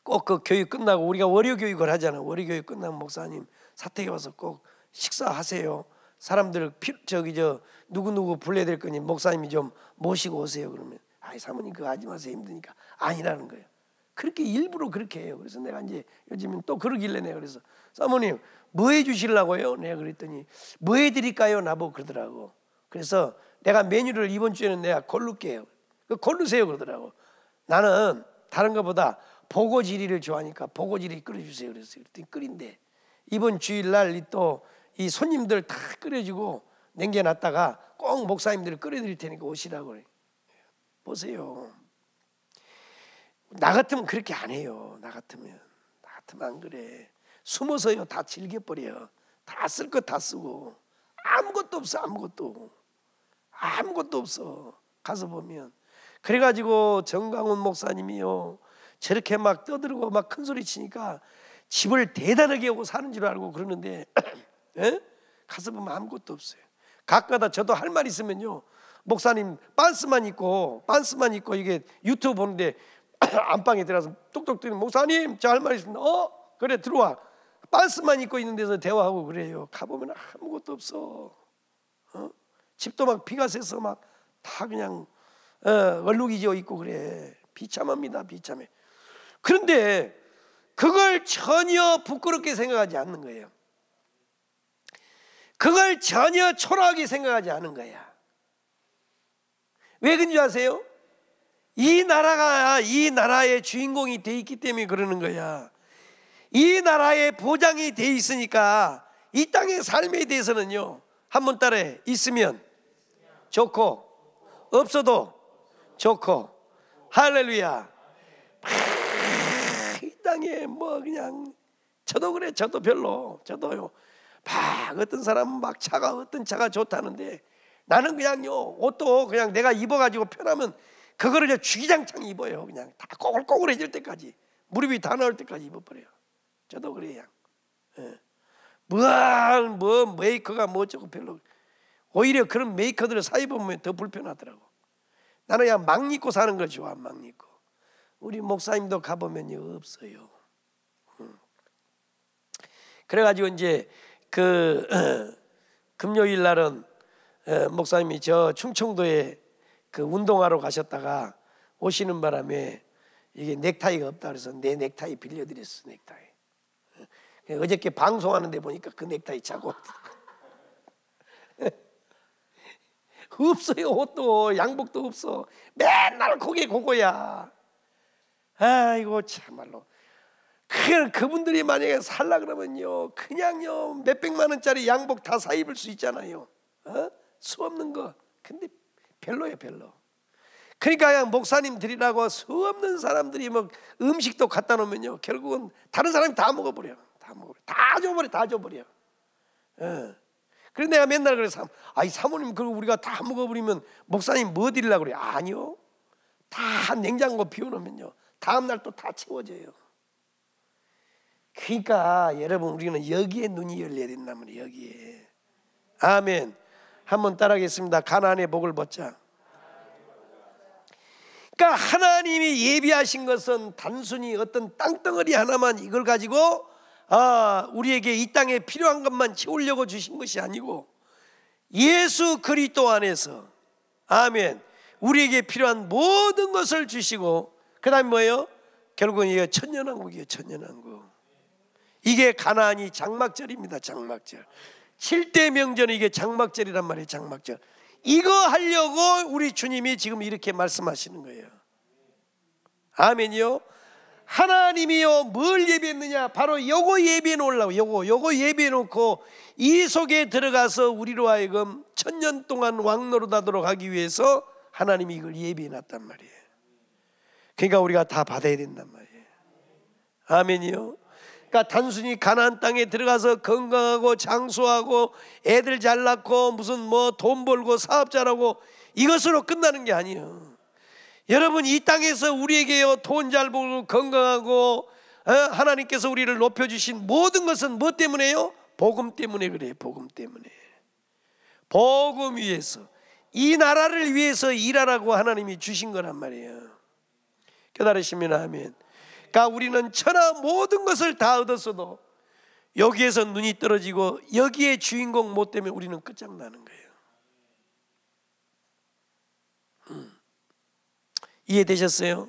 S1: 꼭 그 교육 끝나고 우리가 월요 교육을 하잖아. 월요 교육 끝나면 목사님 사택에 와서 꼭 식사하세요. 사람들 피, 저기 저 누구 누구 불러야 될 거니 목사님이 좀 모시고 오세요 그러면 아이 사모님 그거 하지 마세요 힘드니까 아니라는 거예요. 그렇게 일부러 그렇게 해요. 그래서 내가 이제 요즘은 또 그러길래 내가 그래서 사모님 뭐 해주실라고요? 내가 그랬더니 뭐 해드릴까요? 나보고 그러더라고. 그래서 내가 메뉴를 이번 주에는 내가 걸를게요. 그 걸르세요 그러더라고. 나는 다른 것보다 보고지리를 좋아하니까 보고지리 끓여주세요 그랬어요. 그랬더니 끓인대. 이번 주일날 또이 손님들 다 끓여주고 냉겨놨다가 꼭 목사님들을 끓여드릴 테니까 오시라고 그래. 보세요. 나 같으면 그렇게 안 해요. 나 같으면 나 같으면 안 그래. 숨어서요 다 즐겨버려. 다 쓸 거 다 쓰고 아무것도 없어 아무것도. 아무것도 없어. 가서 보면. 그래가지고 정강훈 목사님이요. 저렇게 막 떠들고 막 큰 소리 치니까 집을 대단하게 하고 사는 줄 알고 그러는데 예? 가서 보면 아무것도 없어요. 가끔가다 저도 할 말 있으면요. 목사님 빤스만 입고 빤스만 입고 이게 유튜브 보는데 안방에 들어가서 똑똑 뜨는 목사님 저 할 말 있습니다. 어? 그래 들어와. 빤스만 입고 있는 데서 대화하고 그래요. 가보면 아무것도 없어. 집도 막 비가 새서 막 다 그냥 어, 얼룩이 지어 있고 그래 비참합니다 비참해 그런데 그걸 전혀 부끄럽게 생각하지 않는 거예요 그걸 전혀 초라하게 생각하지 않은 거야 왜 그런지 아세요? 이 나라가 이 나라의 주인공이 돼 있기 때문에 그러는 거야 이 나라의 보장이 돼 있으니까 이 땅의 삶에 대해서는요 한 번 따라 있으면 좋고 없어도 좋고 할렐루야. 이 땅에 뭐 그냥 저도 그래 저도 별로 저도요. 막 어떤 사람은 막 차가 어떤 차가 좋다는데 나는 그냥요 옷도 그냥 내가 입어가지고 편하면 그거를 주기장창 입어요 그냥 다 꼬글꼬글해질 때까지 무릎이 다 나올 때까지 입어버려요 저도 그래요 예. 뭐, 뭐 메이커가 뭐 어쩌고 별로 오히려 그런 메이커들을 사이 보면 더 불편하더라고. 나는 그냥 막 입고 사는 걸 좋아, 막 입고. 우리 목사님도 가보면 없어요. 음. 그래가지고 이제 그 금요일 날은 어, 목사님이 저 충청도에 그 운동하러 가셨다가 오시는 바람에 이게 넥타이가 없다 그래서 내 넥타이 빌려드렸어 넥타이. 어, 어저께 방송하는데 보니까 그 넥타이 차고. 그 없어요. 옷도 양복도 없어. 맨날 거기 고거야. 아이고 참말로. 그 그분들이 만약에 살라 그러면요 그냥요 몇 백만 원짜리 양복 다 사 입을 수 있잖아요. 어? 수 없는 거. 근데 별로예요 별로. 그러니까 그냥 목사님들이라고 수 없는 사람들이 뭐 음식도 갖다 놓으면요 결국은 다른 사람이 다 먹어버려. 다 먹어버려. 다 줘버려. 다 줘버려. 어. 그래서 내가 맨날 그래서 아이 사모님 그리고 우리가 다 먹어버리면 목사님 뭐 드리려고 그래요? 아니요. 다 냉장고 비워놓으면요. 다음날 또 다 채워져요. 그러니까 여러분 우리는 여기에 눈이 열려야 된단 말이에요. 여기에. 아멘. 한번 따라하겠습니다. 가나의 복을 벗자. 그러니까 하나님이 예비하신 것은 단순히 어떤 땅덩어리 하나만 이걸 가지고 아, 우리에게 이 땅에 필요한 것만 채우려고 주신 것이 아니고 예수 그리스도 안에서 아멘. 우리에게 필요한 모든 것을 주시고 그다음 뭐예요? 결국은 이게 천년왕국이에요. 천년왕국. 이게 가나안이 장막절입니다. 장막절. 7대 명절 이게 장막절이란 말이에요. 장막절. 이거 하려고 우리 주님이 지금 이렇게 말씀하시는 거예요. 아멘이요. 하나님이요뭘 예비했느냐? 바로 요거 예비해 놓으려고 요거 요거 예비해 놓고 이 속에 들어가서 우리로 하여금 천년 동안 왕노릇하도록 하기 위해서 하나님이 이걸 예비해 놨단 말이에요. 그러니까 우리가 다 받아야 된단 말이에요. 아멘이요. 그러니까 단순히 가나안 땅에 들어가서 건강하고 장수하고 애들 잘 낳고 무슨 뭐 돈 벌고 사업 잘하고 이것으로 끝나는 게 아니에요. 여러분 이 땅에서 우리에게요 돈 잘 벌고 건강하고 어, 하나님께서 우리를 높여 주신 모든 것은 뭐 때문에요? 복음 때문에 그래요. 복음 때문에. 복음 위해서 이 나라를 위해서 일하라고 하나님이 주신 거란 말이에요. 깨달으시면 하면. 그러니까 우리는 천하 모든 것을 다 얻었어도 여기에서 눈이 떨어지고 여기에 주인공 못 되면 우리는 끝장나는 거예요. 이해되셨어요?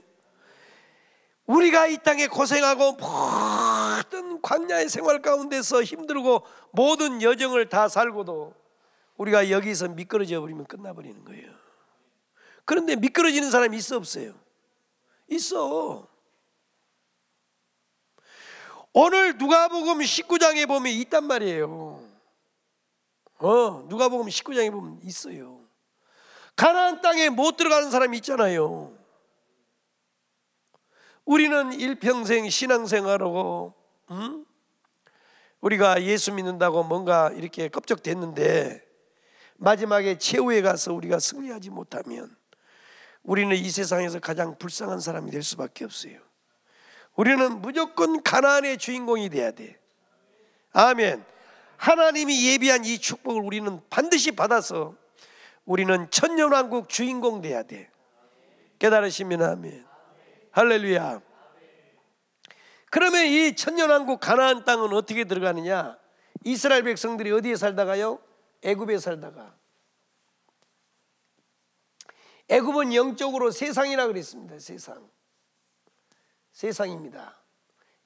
S1: 우리가 이 땅에 고생하고 모든 광야의 생활 가운데서 힘들고 모든 여정을 다 살고도 우리가 여기서 미끄러져 버리면 끝나버리는 거예요. 그런데 미끄러지는 사람이 있어 없어요? 있어. 오늘 누가복음 19장에 보면 있단 말이에요. 어, 누가복음 19장에 보면 있어요. 가나안 땅에 못 들어가는 사람이 있잖아요. 우리는 일평생 신앙생활하고 음? 우리가 예수 믿는다고 뭔가 이렇게 껍적댔는데 마지막에 최후에 가서 우리가 승리하지 못하면 우리는 이 세상에서 가장 불쌍한 사람이 될 수밖에 없어요. 우리는 무조건 가난의 주인공이 돼야 돼. 아멘. 하나님이 예비한 이 축복을 우리는 반드시 받아서 우리는 천년왕국 주인공 돼야 돼. 깨달으시면 아멘. 할렐루야. 그러면 이 천년왕국 가나안 땅은 어떻게 들어가느냐? 이스라엘 백성들이 어디에 살다가요? 애굽에 살다가. 애굽은 영적으로 세상이라 그랬습니다. 세상. 세상입니다.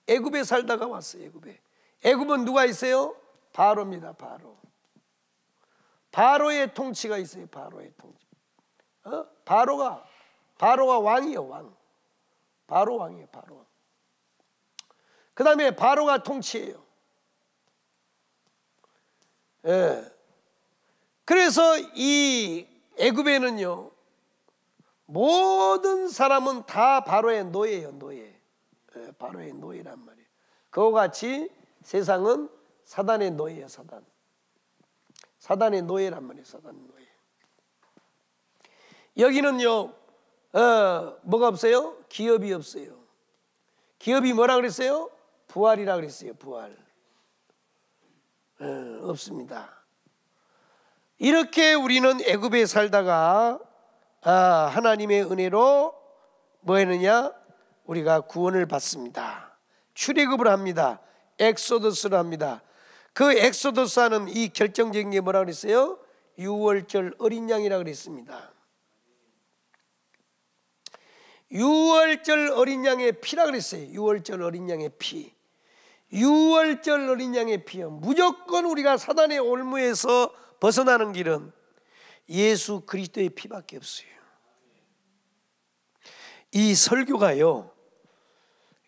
S1: 애굽에 살다가 왔어요. 애굽에. 애굽은 누가 있어요? 바로입니다. 바로. 바로의 통치가 있어요. 바로의 통치. 어? 바로가 바로가 왕이요 왕. 바로 왕이에요, 바로. 왕. 그 다음에 바로가 통치예요. 예. 그래서 이 애굽에는요, 모든 사람은 다 바로의 노예예요, 노예. 예, 바로의 노예란 말이에요. 그와 같이 세상은 사단의 노예예요, 사단. 사단의 노예란 말이에요, 사단의 노예. 여기는요, 어, 뭐가 없어요? 기업이 없어요. 기업이 뭐라 그랬어요? 부활이라 그랬어요. 부활. 어, 없습니다. 이렇게 우리는 애굽에 살다가 아, 하나님의 은혜로 뭐 했느냐? 우리가 구원을 받습니다. 출애굽을 합니다. 엑소더스를 합니다. 그 엑소더스 하는 이 결정적인 게 뭐라 그랬어요? 유월절 어린 양이라 그랬습니다. 유월절 어린 양의 피라 그랬어요. 유월절 어린 양의 피. 유월절 어린 양의 피요. 무조건 우리가 사단의 올무에서 벗어나는 길은 예수 그리스도의 피밖에 없어요. 이 설교가요.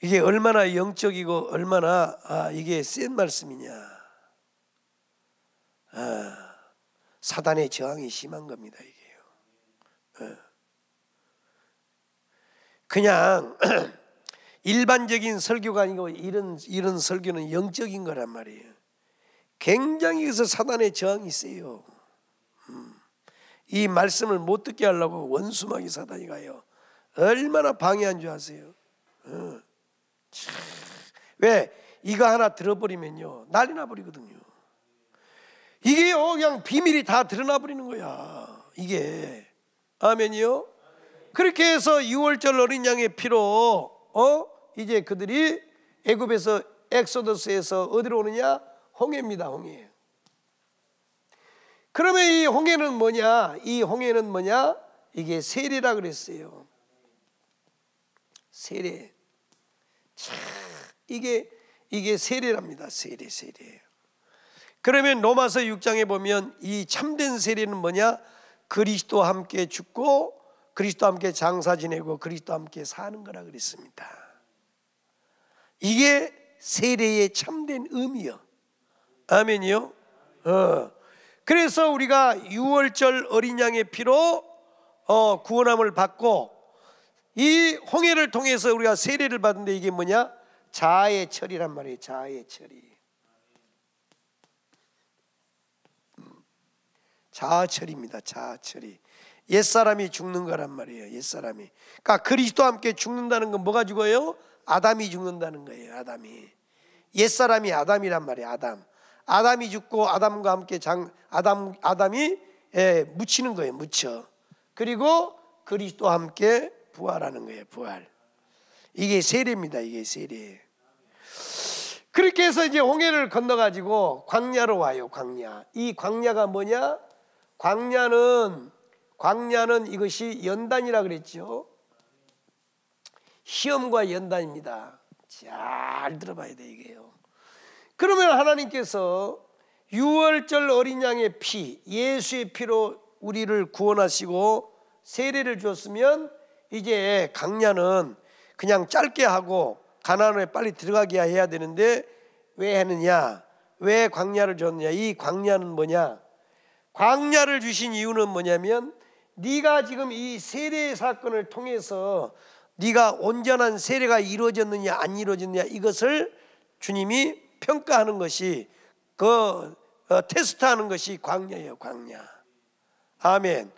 S1: 이게 얼마나 영적이고 얼마나 아, 이게 센 말씀이냐. 아, 사단의 저항이 심한 겁니다. 이게요. 아. 그냥 일반적인 설교가 아니고 이런 이런 설교는 영적인 거란 말이에요. 굉장히 그래서 사단의 저항이 세요. 음. 이 말씀을 못 듣게 하려고 원수망이 사단이 가요. 얼마나 방해한 줄 아세요? 어. 왜 이거 하나 들어버리면요 난리나 버리거든요. 이게요 어, 그냥 비밀이 다 드러나 버리는 거야. 이게 아멘이요. 그렇게 해서 6월절 어린 양의 피로 어 이제 그들이 애굽에서 엑소더스에서 어디로 오느냐 홍해입니다 홍해. 그러면 이 홍해는 뭐냐? 이 홍해는 뭐냐? 이게 세례라 그랬어요. 세례. 참 이게 이게 세례랍니다. 세례 세례. 그러면 로마서 6장에 보면 이 참된 세례는 뭐냐? 그리스도와 함께 죽고 그리스도 함께 장사 지내고 그리스도 함께 사는 거라 그랬습니다. 이게 세례의 참된 의미요. 아멘이요. 어. 그래서 우리가 6월절 어린 양의 피로 어, 구원함을 받고 이 홍해를 통해서 우리가 세례를 받는데 이게 뭐냐? 자의 철이란 말이에요. 자의 철이. 음. 자아철입니다. 자아철이. 옛사람이 죽는 거란 말이에요. 옛사람이. 그러니까 그리스도와 함께 죽는다는 건 뭐가 죽어요? 아담이 죽는다는 거예요. 아담이. 옛사람이 아담이란 말이에요. 아담. 아담이 죽고 아담과 함께 장 아담 아담이 예, 묻히는 거예요. 묻혀. 그리고 그리스도와 함께 부활하는 거예요. 부활. 이게 세례입니다. 이게 세례. 그렇게 해서 이제 홍해를 건너 가지고 광야로 와요. 광야. 이 광야가 뭐냐? 광야는 광야는 이것이 연단이라 그랬죠. 시험과 연단입니다. 잘 들어봐야 돼 이게요. 그러면 하나님께서 유월절 어린 양의 피, 예수의 피로 우리를 구원하시고 세례를 주었으면 이제 강야는 그냥 짧게 하고 가나안에 빨리 들어가게 해야 되는데 왜 했느냐? 왜 광야를 줬느냐? 이 광야는 뭐냐? 광야를 주신 이유는 뭐냐면 네가 지금 이 세례 사건을 통해서 네가 온전한 세례가 이루어졌느냐 안 이루어졌느냐 이것을 주님이 평가하는 것이 그 어, 테스트하는 것이 광야예요 광야 아멘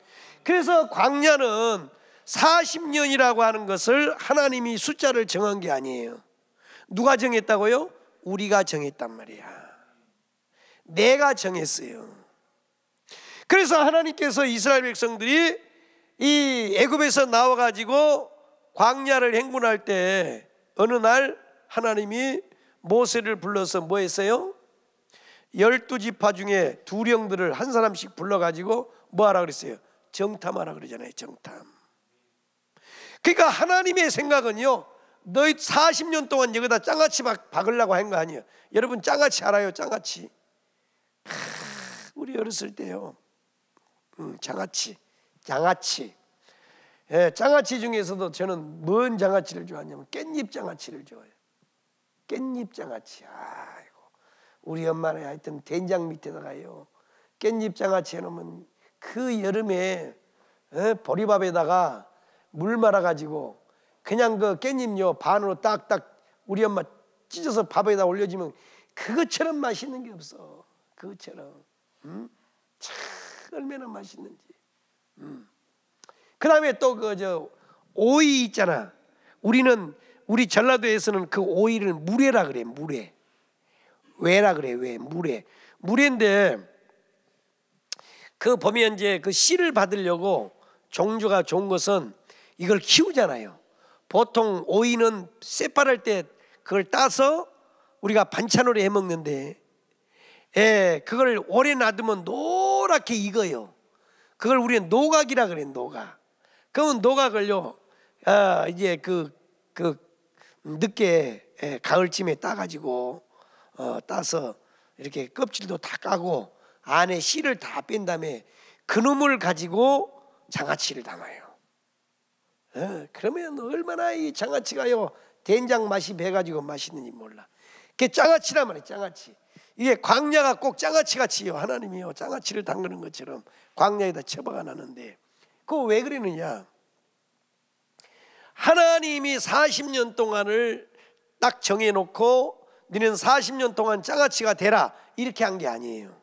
S1: 그래서 광야는 40년이라고 하는 것을 하나님이 숫자를 정한 게 아니에요 누가 정했다고요? 우리가 정했단 말이야 내가 정했어요 그래서 하나님께서 이스라엘 백성들이 이 애굽에서 나와 가지고 광야를 행군할 때 어느 날 하나님이 모세를 불러서 뭐 했어요? 열두 지파 중에 두령들을 한 사람씩 불러가지고 뭐 하라 그랬어요? 정탐하라 그러잖아요. 정탐. 그러니까 하나님의 생각은요. 너희 40년 동안 여기다 짱아치 박으려고 한 거 아니에요. 여러분 짱아치 알아요? 짱아치. 크, 우리 어렸을 때요. 그 장아찌, 장아찌. 예, 장아찌 중에서도 저는 뭔 장아찌를 좋아하냐면 깻잎 장아찌를 좋아해요. 깻잎 장아찌. 아이고. 우리 엄마는 하여튼 된장 밑에다가요. 깻잎 장아찌 해놓으면 그 여름에 예, 보리밥에다가 물 말아가지고 그냥 그 깻잎요 반으로 딱딱 우리 엄마 찢어서 밥에다 올려주면 그것처럼 맛있는 게 없어. 그것처럼. 음? 참. 얼마나 맛있는지. 음. 그 다음에 또 그 저 오이 있잖아. 우리는 우리 전라도에서는 그 오이를 물회라 그래 물회. 왜라 그래 왜 물회. 물회인데 그 보면 이제 그 씨를 받으려고 종주가 좋은 것은 이걸 키우잖아요. 보통 오이는 새빨할 때 그걸 따서 우리가 반찬으로 해 먹는데, 예, 그걸 오래 놔두면 너무 노랗게 익어요. 그걸 우리는 노각이라 그래 노각. 그러면 노각을요 아, 이제 그, 그 늦게 예, 가을쯤에 따가지고 어, 따서 이렇게 껍질도 다 까고 안에 씨를 다 뺀 다음에 그놈을 가지고 장아찌를 담아요. 예, 그러면 얼마나 이 장아찌가요 된장 맛이 배가지고 맛있는지 몰라. 그게 장아찌란 말이에요. 장아찌. 이게 광야가 꼭 장아찌 같이요 하나님이요 장아찌를 담그는 것처럼 광야에다 처박아 놨는데 그거 왜 그러느냐? 하나님이 40년 동안을 딱 정해놓고 너는 40년 동안 장아찌가 되라 이렇게 한 게 아니에요.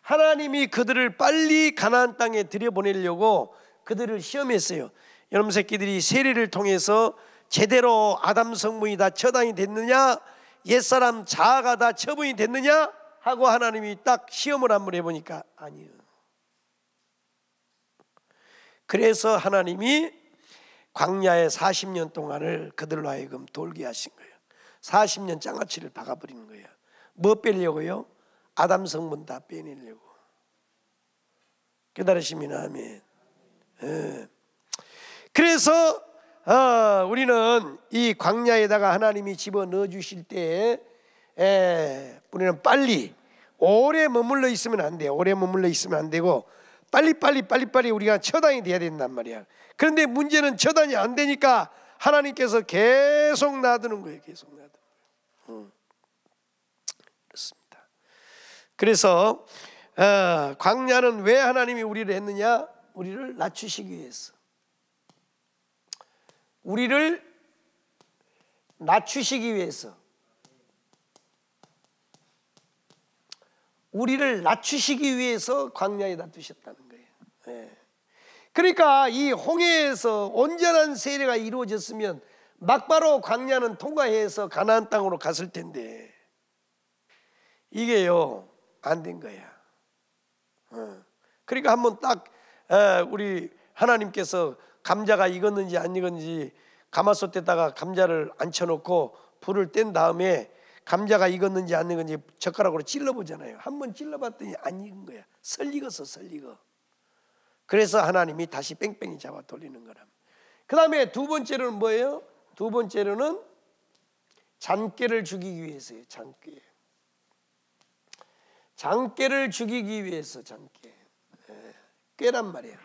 S1: 하나님이 그들을 빨리 가나안 땅에 들여보내려고 그들을 시험했어요. 여러분 새끼들이 세례를 통해서 제대로 아담 성분이 다 처단이 됐느냐 옛사람 자아가 다 처분이 됐느냐 하고 하나님이 딱 시험을 한번 해보니까 아니요. 그래서 하나님이 광야의 40년 동안을 그들로 하여금 돌게 하신 거예요. 40년 장아찌를 박아버리는 거예요. 뭐 빼려고요? 아담 성분 다 빼내려고. 깨달으시면 아멘. 예. 그래서 어, 우리는 이 광야에다가 하나님이 집어 넣어 주실 때에 우리는 빨리 오래 머물러 있으면 안 돼요. 오래 머물러 있으면 안 되고 빨리 빨리 빨리 빨리 우리가 처단이 돼야 된단 말이야. 그런데 문제는 처단이 안 되니까 하나님께서 계속 놔두는 거예요. 계속 놔두는 거예요. 음. 그렇습니다. 그래서 어, 광야는 왜 하나님이 우리를 했느냐? 우리를 낮추시기 위해서. 우리를 낮추시기 위해서 우리를 낮추시기 위해서 광야에 놔두셨다는 거예요. 네. 그러니까 이 홍해에서 온전한 세례가 이루어졌으면 막바로 광야는 통과해서 가나안 땅으로 갔을 텐데 이게요 안 된 거야. 어. 그러니까 한번 딱 어, 우리 하나님께서 감자가 익었는지 안 익었는지 가마솥에다가 감자를 앉혀놓고 불을 뗀 다음에 감자가 익었는지 안 익었는지 젓가락으로 찔러보잖아요. 한 번 찔러봤더니 안 익은 거야. 설익었어, 설익어. 그래서 하나님이 다시 뺑뺑이 잡아 돌리는 거람. 그 다음에 두 번째로는 뭐예요? 두 번째로는 잔깨를 죽이기 위해서요 잔깨. 장깨를 죽이기 위해서 장깨. 예, 꾀란 말이야.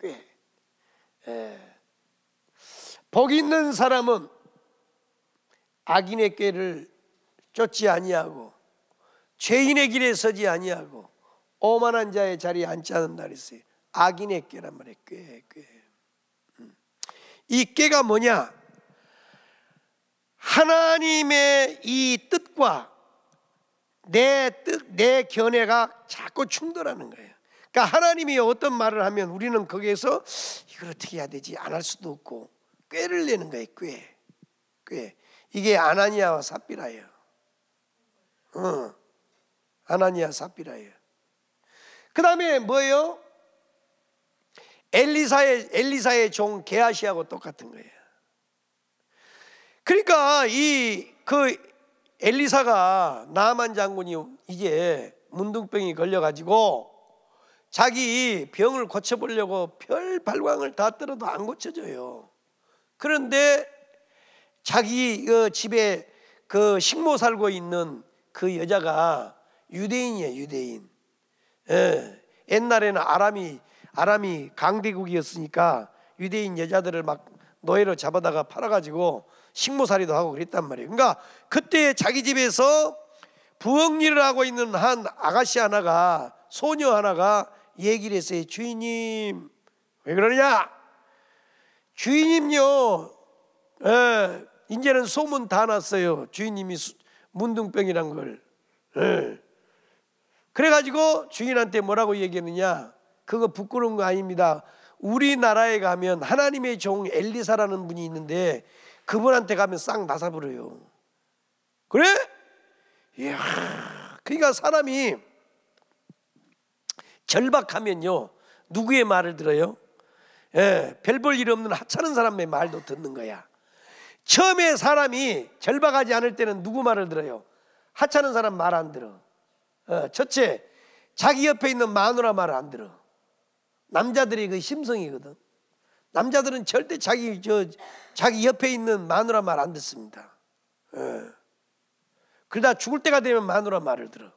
S1: 꾀. 예. 복 있는 사람은 악인의 꾀를 쫓지 아니하고 죄인의 길에 서지 아니하고 오만한 자의 자리에 앉지 않는 날이 있어요 악인의 꾀란 말이에요. 꾀, 꾀. 음. 이 꾀가 뭐냐? 하나님의 이 뜻과 내 뜻, 내 견해가 자꾸 충돌하는 거예요. 그러니까 하나님이 어떤 말을 하면 우리는 거기에서 이걸 어떻게 해야 되지 안 할 수도 없고 꾀를 내는 거예요. 꾀, 꾀. 이게 아나니아와 삽비라예요. 응, 어. 아나니아 삽비라예요. 그 다음에 뭐예요? 엘리사의 엘리사의 종 게하시하고 똑같은 거예요. 그러니까 이 그 엘리사가 나만 장군이 이제 문둥병이 걸려가지고 자기 병을 고쳐보려고 별 발광을 다 떨어도 안 고쳐져요. 그런데 자기 집에 그 식모 살고 있는 그 여자가 유대인이에요, 유대인. 예, 옛날에는 아람이 아람이 강대국이었으니까 유대인 여자들을 막 노예로 잡아다가 팔아가지고 식모살이도 하고 그랬단 말이에요. 그러니까 그때 자기 집에서 부엌 일을 하고 있는 한 아가씨 하나가 소녀 하나가 얘기를 했어요. 주인님, 왜 그러냐? 주인님요, 에, 예, 이제는 소문 다 났어요. 주인님이 문둥병이란 걸. 에. 예. 그래가지고 주인한테 뭐라고 얘기했느냐? 그거 부끄러운 거 아닙니다. 우리나라에 가면 하나님의 종 엘리사라는 분이 있는데 그분한테 가면 싹 나사버려요. 그래? 이야, 그러니까 사람이 절박하면요. 누구의 말을 들어요? 예, 별 볼 일 없는 하찮은 사람의 말도 듣는 거야. 처음에 사람이 절박하지 않을 때는 누구 말을 들어요? 하찮은 사람 말 안 들어. 어, 첫째, 자기 옆에 있는 마누라 말 안 들어. 남자들이 그 심성이거든. 남자들은 절대 자기 저 자기 옆에 있는 마누라 말 안 듣습니다. 어. 그러다 죽을 때가 되면 마누라 말을 들어.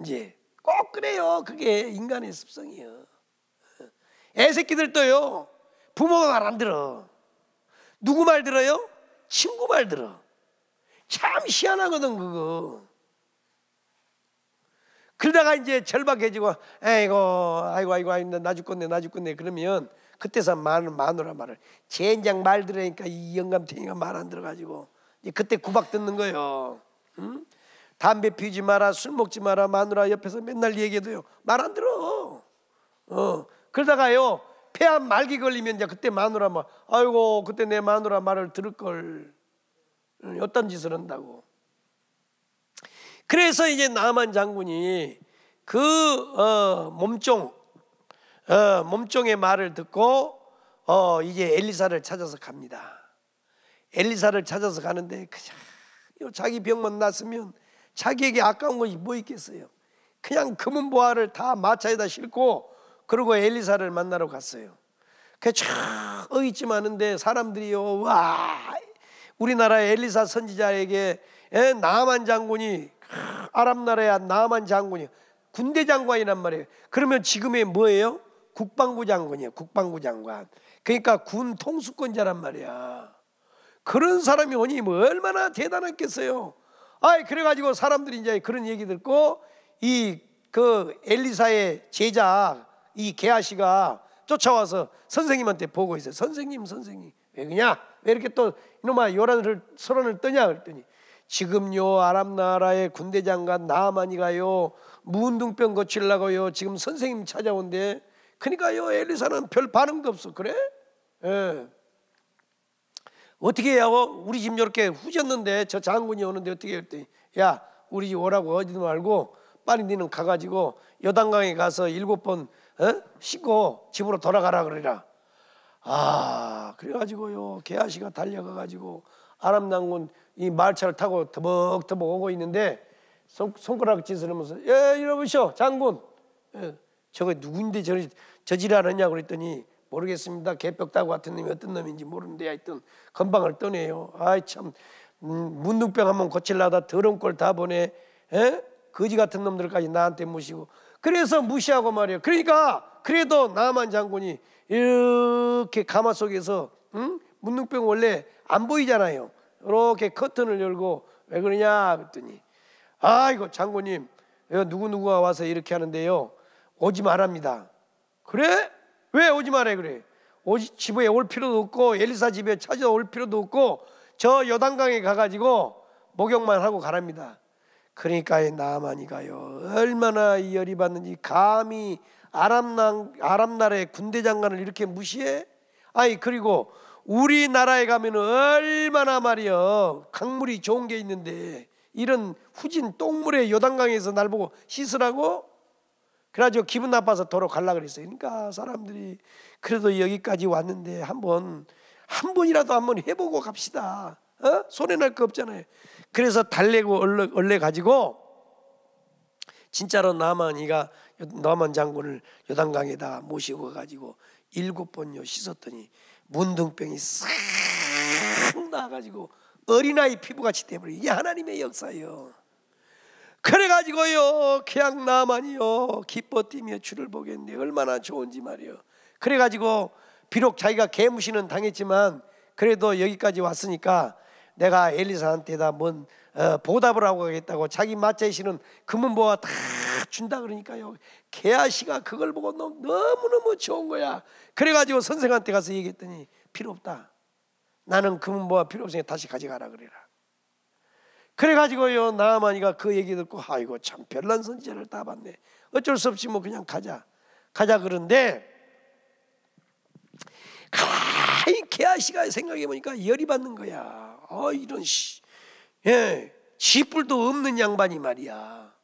S1: 이제 꼭 그래요. 그게 인간의 습성이에요. 애새끼들도요. 부모가 말 안 들어. 누구 말 들어요? 친구 말 들어. 참 희한하거든 그거. 그러다가 이제 절박해지고 에이고 아이고 아이고 아이고 나 죽겠네 나 죽겠네 그러면 그때서 마, 마누라 말을 젠장 말 들으니까 이 영감탱이가 말 안 들어가지고 이제 그때 구박 듣는 거예요. 응? 담배 피우지 마라, 술 먹지 마라, 마누라 옆에서 맨날 얘기해도요. 말 안 들어. 어. 그러다가요. 폐암 말기 걸리면 이제 그때 마누라 말, 아이고 그때 내 마누라 말을 들을 걸 어떤 짓을 한다고. 그래서 이제 남한 장군이 그 어, 몸종 어, 몸종의 말을 듣고 어, 이제 엘리사를 찾아서 갑니다. 엘리사를 찾아서 가는데 그냥 자기 병만 났으면 자기에게 아까운 것이 뭐 있겠어요? 그냥 금은 보화를 다 마차에다 싣고 그리고 엘리사를 만나러 갔어요. 그쫙 어있지마는데 사람들이요 와 우리나라 엘리사 선지자에게 에, 나만 장군이 아랍 나라야 나만 장군이 군대 장관이란 말이에요. 그러면 지금의 뭐예요? 국방부 장관이에요. 국방부 장관. 그러니까 군 통수권자란 말이야. 그런 사람이 오니 뭐 얼마나 대단했겠어요. 아이 그래가지고 사람들이 이제 그런 얘기 듣고 이 그 엘리사의 제자 이 게하시가 쫓아와서 선생님한테 보고 있어요. 선생님, 선생님 왜 그냐? 왜 이렇게 또 이놈아 요란을 서론을 떠냐? 그랬더니 지금 요 아람 나라의 군대 장관 나만이가요 무운둥병 고치려고요 지금 선생님 찾아온대. 그러니까 요 엘리사는 별 반응도 없어. 그래? 예. 어떻게 해야 우리 집 이렇게 후졌는데 저 장군이 오는데 어떻게 했더니 야 우리 집 오라고 어디도 말고 빨리 니는 가가지고 여당강에 가서 일곱 번 어? 씻고 집으로 돌아가라 그러라. 아 그래가지고요 개아씨가 달려가가지고 아람 당군 이 말차를 타고 더벅더벅 오고 있는데 손, 손가락 찌스르면서 예 이러보시오 장군 예, 저거 누군데 저를 저질하느냐 그랬더니 모르겠습니다. 개벽다고 같은 놈이 어떤 놈인지 모르는데 하여튼 건방을 떠내요. 아이 참 음, 문둥병 한번 고칠라다 더러운 꼴 다 보내. 에? 거지 같은 놈들까지 나한테 무시고 그래서 무시하고 말이에요. 그러니까 그래도 나만 장군이 이렇게 가마 속에서 음? 문둥병 원래 안 보이잖아요. 이렇게 커튼을 열고 왜 그러냐 그랬더니 아이거 장군님 누구누구가 와서 이렇게 하는데요. 오지 말합니다. 그래? 왜 오지 말래 그래? 오지 집에 올 필요도 없고 엘리사 집에 찾아올 필요도 없고 저 여단강에 가가지고 목욕만 하고 가랍니다. 그러니까 나만이가요 얼마나 열이 받는지 감히 아람난 아람나라의 군대 장관을 이렇게 무시해? 아니 그리고 우리나라에 가면 얼마나 말이여 강물이 좋은 게 있는데 이런 후진 똥물의 여단강에서 날 보고 씻으라고? 그래가지고 기분 나빠서 도로 갈라 그랬어요. 그러니까 사람들이 그래도 여기까지 왔는데 한번 한 번이라도 한번 해보고 갑시다. 어? 손해 날 거 없잖아요. 그래서 달래고 얼레, 얼레 가지고 진짜로 나만이가 나만 장군을 요단강에다 모시고 가지고 일곱 번요 씻었더니 문둥병이 싹 나가지고 어린아이 피부같이 돼버려 이게 하나님의 역사예 그래가지고요, 그냥 나만이요, 기뻐 뛰며 주를 보겠네. 얼마나 좋은지 말이요. 그래가지고, 비록 자기가 개무시는 당했지만, 그래도 여기까지 왔으니까, 내가 엘리사한테다 뭔 어, 보답을 하고 가겠다고 자기 마차이시는 금은보화 다 준다 그러니까요. 개아씨가 그걸 보고 너무너무 좋은 거야. 그래가지고 선생한테 가서 얘기했더니 필요 없다. 나는 금은보화 필요 없으니 다시 가져가라 그래라. 그래가지고요 나만이가 그 얘기 듣고 아이고 참 별난 선지자를 다 봤네. 어쩔 수 없이 뭐 그냥 가자 가자 그런데 가이 개아시가 생각해 보니까 열이 받는 거야. 어 이런 씨, 예, 지뿔도 없는 양반이 말이야.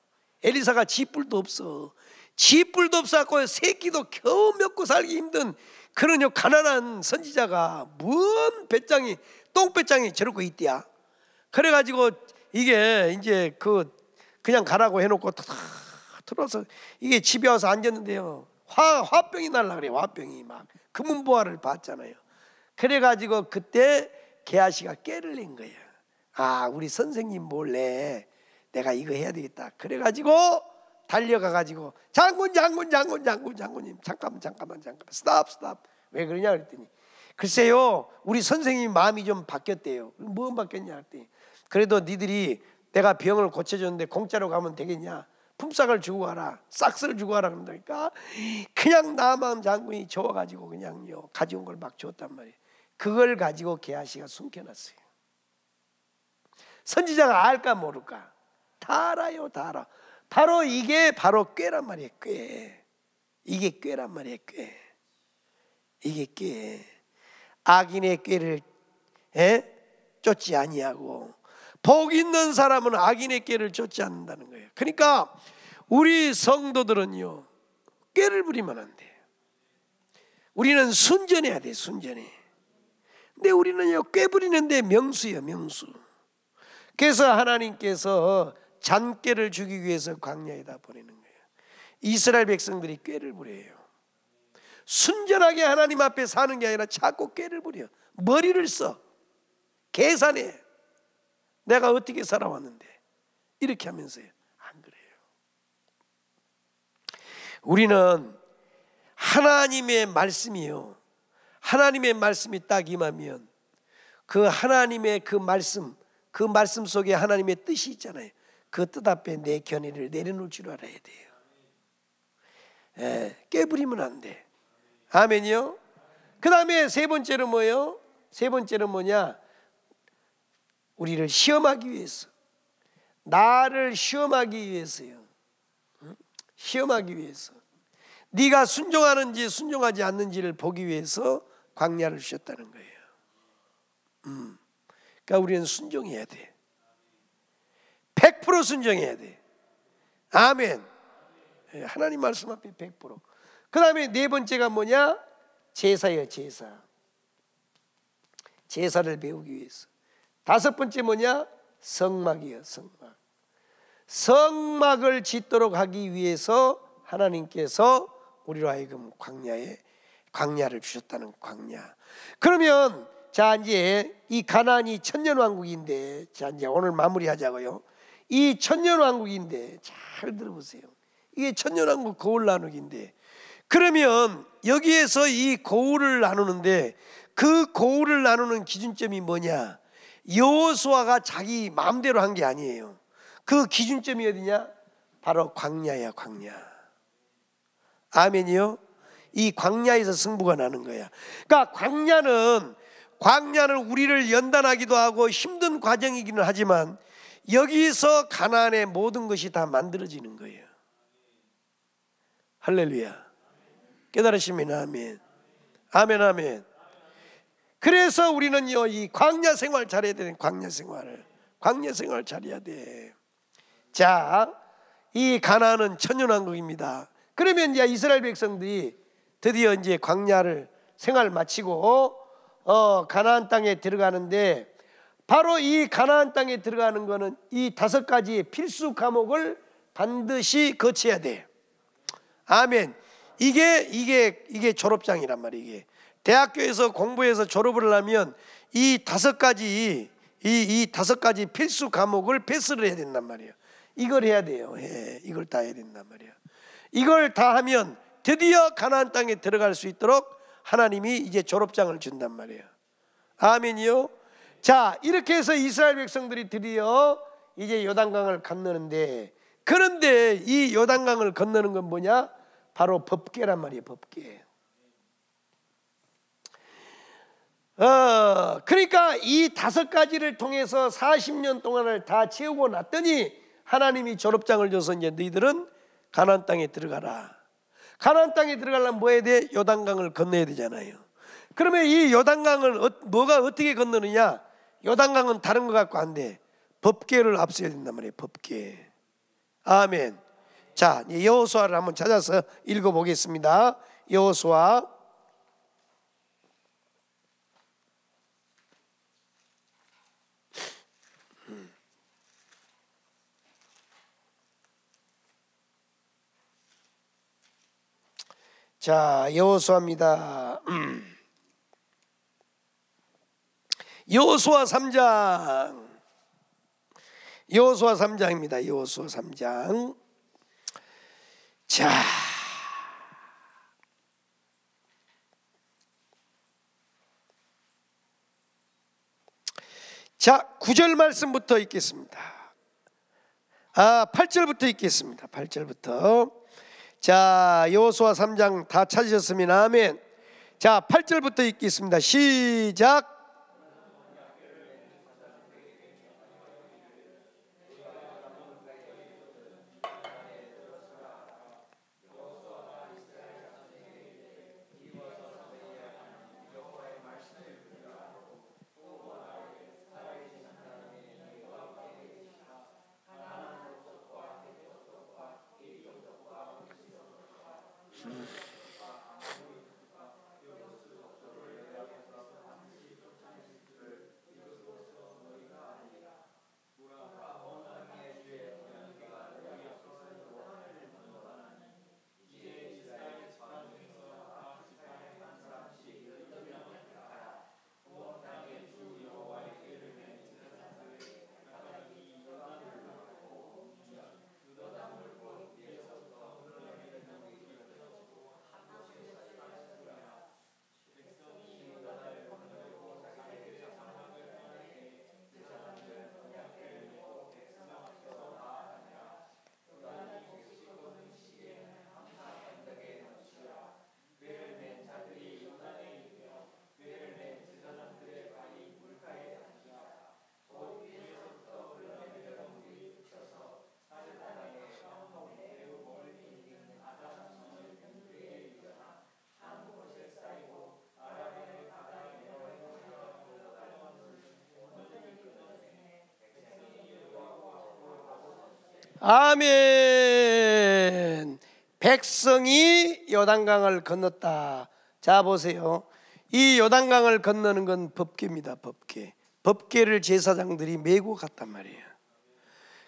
S1: 엘리사가 지뿔도 없어. 지뿔도 없었고 어 새끼도 겨우 먹고 살기 힘든 그런 요 가난한 선지자가 뭔 배짱이 똥배짱이 저러고 있대야. 그래가지고 이게 이제 그 그냥 가라고 해놓고 탁 들어서 이게 집에 와서 앉았는데요. 화, 화병이 날라 그래 화병이 막 금은보화를 봤잖아요. 그래가지고 그때 개아씨가 깨를 낸 거예요. 아 우리 선생님 몰래 내가 이거 해야 되겠다. 그래가지고 달려가가지고 장군 장군 장군 장군 장군님 잠깐만 잠깐만 잠깐만 스탑 스탑 왜 그러냐 그랬더니 글쎄요 우리 선생님 마음이 좀 바뀌었대요. 뭐 바뀌었냐 그랬더니 그래도 니들이 내가 병을 고쳐줬는데 공짜로 가면 되겠냐? 품삯을 주고 가라, 싹스를 주고 가라 그러니까 그냥 나만 장군이 저어가지고 그냥요 가져온 걸 막 줬단 말이에요. 그걸 가지고 개아씨가 숨겨놨어요. 선지자가 알까 모를까 다 알아요, 다 알아. 바로 이게 바로 꾀란 말이에요, 꾀. 이게 꾀란 말이에요, 꾀. 이게 꾀. 악인의 꾀를 에? 쫓지 아니하고 복 있는 사람은 악인의 깨를 쫓지 않는다는 거예요. 그러니까 우리 성도들은요. 깨를 부리면 안돼 우리는 순전해야 돼, 순전해. 근데 우리는요, 꽤 부리는데 명수예요, 명수. 그래서 하나님께서 잔깨를 주기 위해서 광야에다 보내는 거예요. 이스라엘 백성들이 꾀를 부려요. 순전하게 하나님 앞에 사는 게 아니라 자꾸 꾀를 부려. 머리를 써. 계산해. 내가 어떻게 살아왔는데 이렇게 하면서요. 안 그래요. 우리는 하나님의 말씀이요. 하나님의 말씀이 딱 임하면 그 하나님의 그 말씀, 그 말씀 속에 하나님의 뜻이 있잖아요. 그 뜻 앞에 내 견해를 내려놓을 줄 알아야 돼요. 예, 깨부리면 안 돼. 아멘이요. 그 다음에 세 번째로 뭐요? 세 번째로 뭐냐? 우리를 시험하기 위해서 나를 시험하기 위해서요. 시험하기 위해서 네가 순종하는지 순종하지 않는지를 보기 위해서 광야를 주셨다는 거예요. 음. 그러니까 우리는 순종해야 돼. 100% 순종해야 돼. 아멘. 예, 하나님 말씀 앞에 100%. 그다음에 네 번째가 뭐냐? 제사예요, 제사. 제사를 배우기 위해서. 다섯 번째 뭐냐? 성막이요, 성막. 성막을 짓도록 하기 위해서 하나님께서 우리로 하여금 광야에 광야를 주셨다는 광야. 그러면 자 이제 이 가나안이 천년 왕국인데 자 이제 오늘 마무리하자고요. 이 천년 왕국인데 잘 들어보세요. 이게 천년 왕국 거울 나누기인데 그러면 여기에서 이 거울을 나누는데 그 거울을 나누는 기준점이 뭐냐? 여호수아가 자기 마음대로 한 게 아니에요. 그 기준점이 어디냐? 바로 광야야 광야. 아멘이요. 이 광야에서 승부가 나는 거야. 그러니까 광야는 광야는 우리를 연단하기도 하고 힘든 과정이기는 하지만 여기서 가나안의 모든 것이 다 만들어지는 거예요. 할렐루야. 깨달으시면 아멘. 아멘 아멘. 그래서 우리는요 이 광야 생활 잘해야 되는 광야 생활을 광야 생활 잘해야 돼. 자, 이 가나안은 천연왕국입니다. 그러면 이제 이스라엘 백성들이 드디어 이제 광야를 생활 마치고 어, 가나안 땅에 들어가는데 바로 이 가나안 땅에 들어가는 거는 이 다섯 가지 필수 과목을 반드시 거쳐야 돼. 아멘. 이게 이게 이게 졸업장이란 말이에요. 이게 대학교에서 공부해서 졸업을 하면 이 다섯 가지 이, 이 다섯 가지 필수 과목을 패스를 해야 된단 말이에요. 이걸 해야 돼요. 예, 이걸 다 해야 된단 말이에요. 이걸 다 하면 드디어 가나안 땅에 들어갈 수 있도록 하나님이 이제 졸업장을 준단 말이에요. 아멘이요. 자, 이렇게 해서 이스라엘 백성들이 드디어 이제 요단강을 건너는데 그런데 이 요단강을 건너는 건 뭐냐? 바로 법계란 말이에요. 법계. 어, 그러니까 이 다섯 가지를 통해서 40년 동안을 다 채우고 났더니 하나님이 졸업장을 줘서 이제 너희들은 가나안 땅에 들어가라. 가나안 땅에 들어가려면 뭐 해야 돼? 요단강을 건너야 되잖아요. 그러면 이 요단강을 어, 뭐가 어떻게 건너느냐? 요단강은 다른 것 같고 안 돼. 법계를 앞서야 된단 말이에요. 법계. 아멘. 자, 여호수아를 한번 찾아서 읽어보겠습니다. 여호수아 자, 여호수아입니다. 여호수아 3장. 여호수아 3장입니다. 여호수아 3장. 자. 자, 9절 말씀부터 읽겠습니다. 아, 8절부터 읽겠습니다. 8절부터. 자, 여호수아 3장 다찾으셨습니다 아멘. 자, 8절부터 읽겠습니다. 시작. 아멘. 백성이 요단강을 건넜다. 자 보세요. 이 요단강을 건너는 건 법계입니다. 법계. 법계를 제사장들이 메고 갔단 말이에요.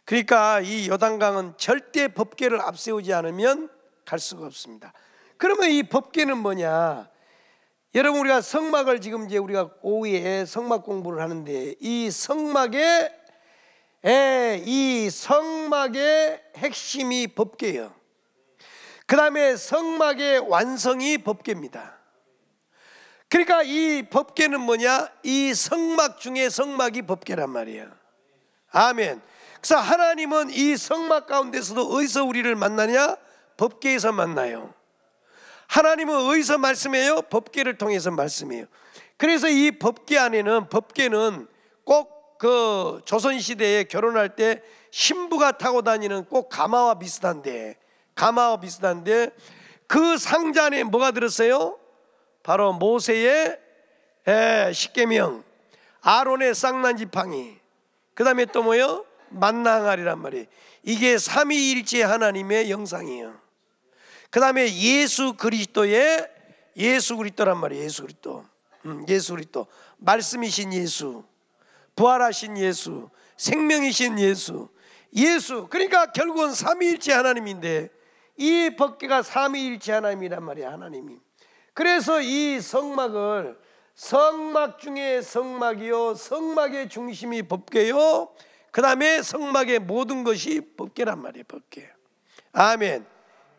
S1: 그러니까 이 요단강은 절대 법계를 앞세우지 않으면 갈 수가 없습니다. 그러면 이 법계는 뭐냐? 여러분 우리가 성막을 지금 이제 우리가 오후에 성막 공부를 하는데 이성막에 예, 이 성막의 핵심이 법계예요. 그 다음에 성막의 완성이 법계입니다. 그러니까 이 법계는 뭐냐? 이 성막 중에 성막이 법계란 말이에요. 아멘. 그래서 하나님은 이 성막 가운데서도 어디서 우리를 만나냐? 법계에서 만나요. 하나님은 어디서 말씀해요? 법계를 통해서 말씀해요. 그래서 이 법계 안에는 법계는 꼭그 조선 시대에 결혼할 때 신부가 타고 다니는 꼭 가마와 비슷한데 가마와 비슷한데 그 상자 안에 뭐가 들었어요? 바로 모세의 에, 예, 십계명, 아론의 쌍난 지팡이, 그 다음에 또 뭐요? 만나항아리란 말이에요. 이게 삼위일체 하나님의 영상이에요. 그 다음에 예수 그리스도의 예수 그리스도란 말이에요. 예수 그리스도, 음, 예수 그리스도 말씀이신 예수. 부활하신 예수, 생명이신 예수, 예수. 그러니까 결국은 삼위일체 하나님인데 이 법계가 삼위일체 하나님이란 말이야 하나님이. 그래서 이 성막을 성막 중에 성막이요 성막의 중심이 법계요 그 다음에 성막의 모든 것이 법계란 말이에 법계. 아멘.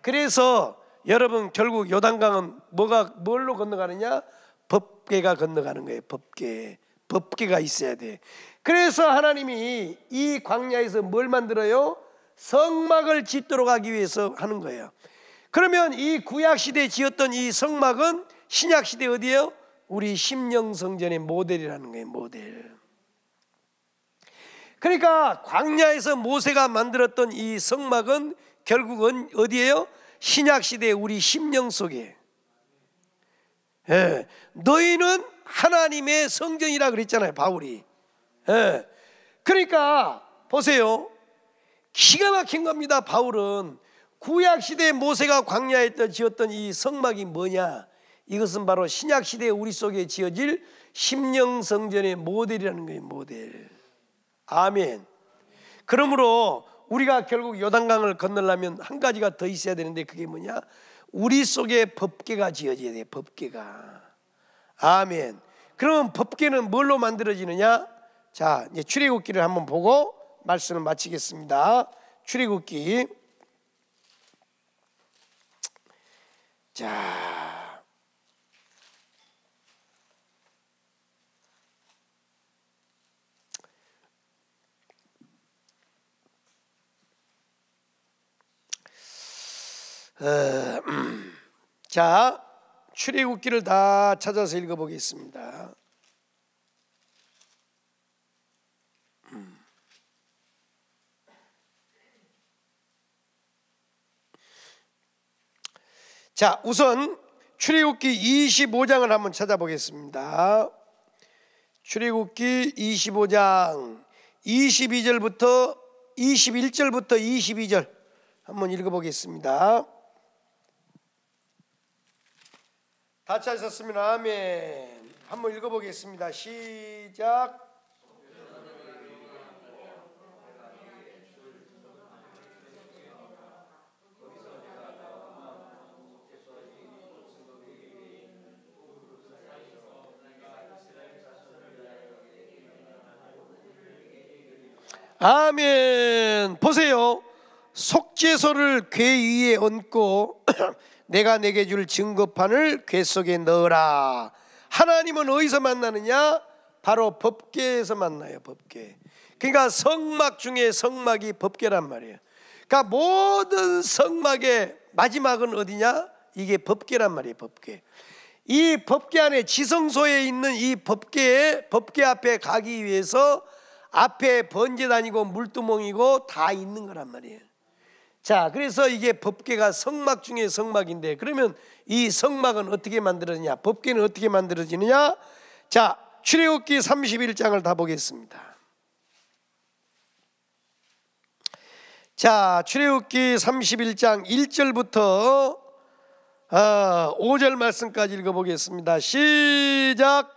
S1: 그래서 여러분 결국 요단강은 뭐가 뭘로 건너가느냐? 법계가 건너가는 거예요. 법계. 법계가 있어야 돼. 그래서 하나님이 이 광야에서 뭘 만들어요? 성막을 짓도록 하기 위해서 하는 거예요. 그러면 이 구약 시대에 지었던 이 성막은 신약 시대 어디예요? 우리 심령 성전의 모델이라는 거예요, 모델. 그러니까 광야에서 모세가 만들었던 이 성막은 결국은 어디예요? 신약 시대 우리 심령 속에. 예. 너희는 하나님의 성전이라 그랬잖아요, 바울이. 예. 그러니까 보세요. 기가 막힌 겁니다, 바울은. 구약 시대 모세가 광야에 지었던 이 성막이 뭐냐? 이것은 바로 신약 시대 우리 속에 지어질 심령 성전의 모델이라는 거예요, 모델. 아멘. 그러므로 우리가 결국 요단강을 건너려면 한 가지가 더 있어야 되는데 그게 뭐냐? 우리 속에 법계가 지어져야 돼, 법계가. 아멘. 그러면 법계는 뭘로 만들어지느냐? 자, 이제 출애굽기를 한번 보고 말씀을 마치겠습니다. 출애굽기. 자. 어, 음. 자, 출애굽기를 다 찾아서 읽어보겠습니다. 자, 우선 출애굽기 25장을 한번 찾아보겠습니다. 출애굽기 25장 22절부터 21절부터 22절 한번 읽어보겠습니다. 다찾하셨습니다 아멘. 한번 읽어보겠습니다. 시작. 아멘. 보세요. 속죄소를 괴 위에 얹고 내가 내게 줄 증거판을 괴 속에 넣어라. 하나님은 어디서 만나느냐? 바로 법계에서 만나요, 법계. 그러니까 성막 중에 성막이 법계란 말이에요. 그러니까 모든 성막의 마지막은 어디냐? 이게 법계란 말이에요, 법계. 이 법계 안에 지성소에 있는 이 법계에 법계 앞에 가기 위해서 앞에 번제단이고 물두멍이고 다 있는 거란 말이에요. 자, 그래서 이게 법계가 성막 중에 성막인데 그러면 이 성막은 어떻게 만들어지냐? 법계는 어떻게 만들어지느냐? 자, 출애굽기 31장을 다 보겠습니다. 자, 출애굽기 31장 1절부터 어, 5절 말씀까지 읽어보겠습니다. 시작.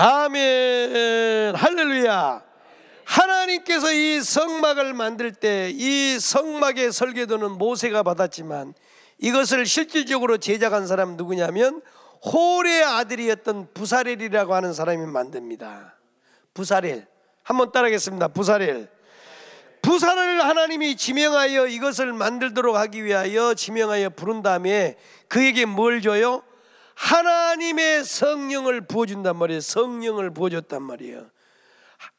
S1: 아멘. 할렐루야. 하나님께서 이 성막을 만들 때 이 성막의 설계도는 모세가 받았지만 이것을 실질적으로 제작한 사람 누구냐면 홀의 아들이었던 부사렐이라고 하는 사람이 만듭니다. 부사렐. 한번 따라하겠습니다. 부사렐. 부사를 하나님이 지명하여 이것을 만들도록 하기 위하여 지명하여 부른 다음에 그에게 뭘 줘요? 하나님의 성령을 부어준단 말이에요. 성령을 부어줬단 말이에요.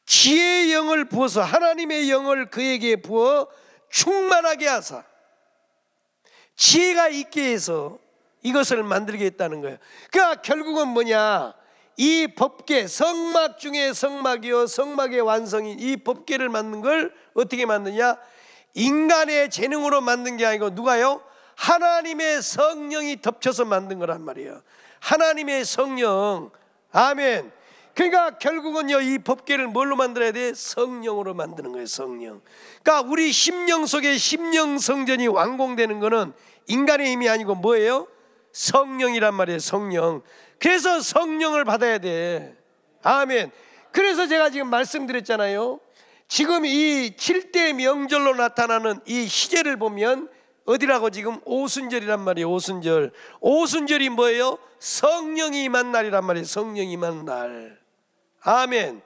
S1: 지혜의 영을 부어서 하나님의 영을 그에게 부어 충만하게 하사 지혜가 있게 해서 이것을 만들겠다는 거예요. 그러니까 결국은 뭐냐? 이 법계 성막 중에 성막이요 성막의 완성인 이 법계를 만든 걸 어떻게 만드냐? 인간의 재능으로 만든 게 아니고 누가요? 하나님의 성령이 덮쳐서 만든 거란 말이에요. 하나님의 성령. 아멘. 그러니까 결국은요, 이 법계를 뭘로 만들어야 돼? 성령으로 만드는 거예요, 성령. 그러니까 우리 심령 속에 심령 성전이 완공되는 거는 인간의 힘이 아니고 뭐예요? 성령이란 말이에요, 성령. 그래서 성령을 받아야 돼. 아멘. 그래서 제가 지금 말씀드렸잖아요. 지금 이 7대 명절로 나타나는 이 시제를 보면 어디라고 지금 오순절이란 말이에요. 오순절. 오순절이 뭐예요? 성령이 임한 날이란 말이에요. 성령이 임한 날. 아멘.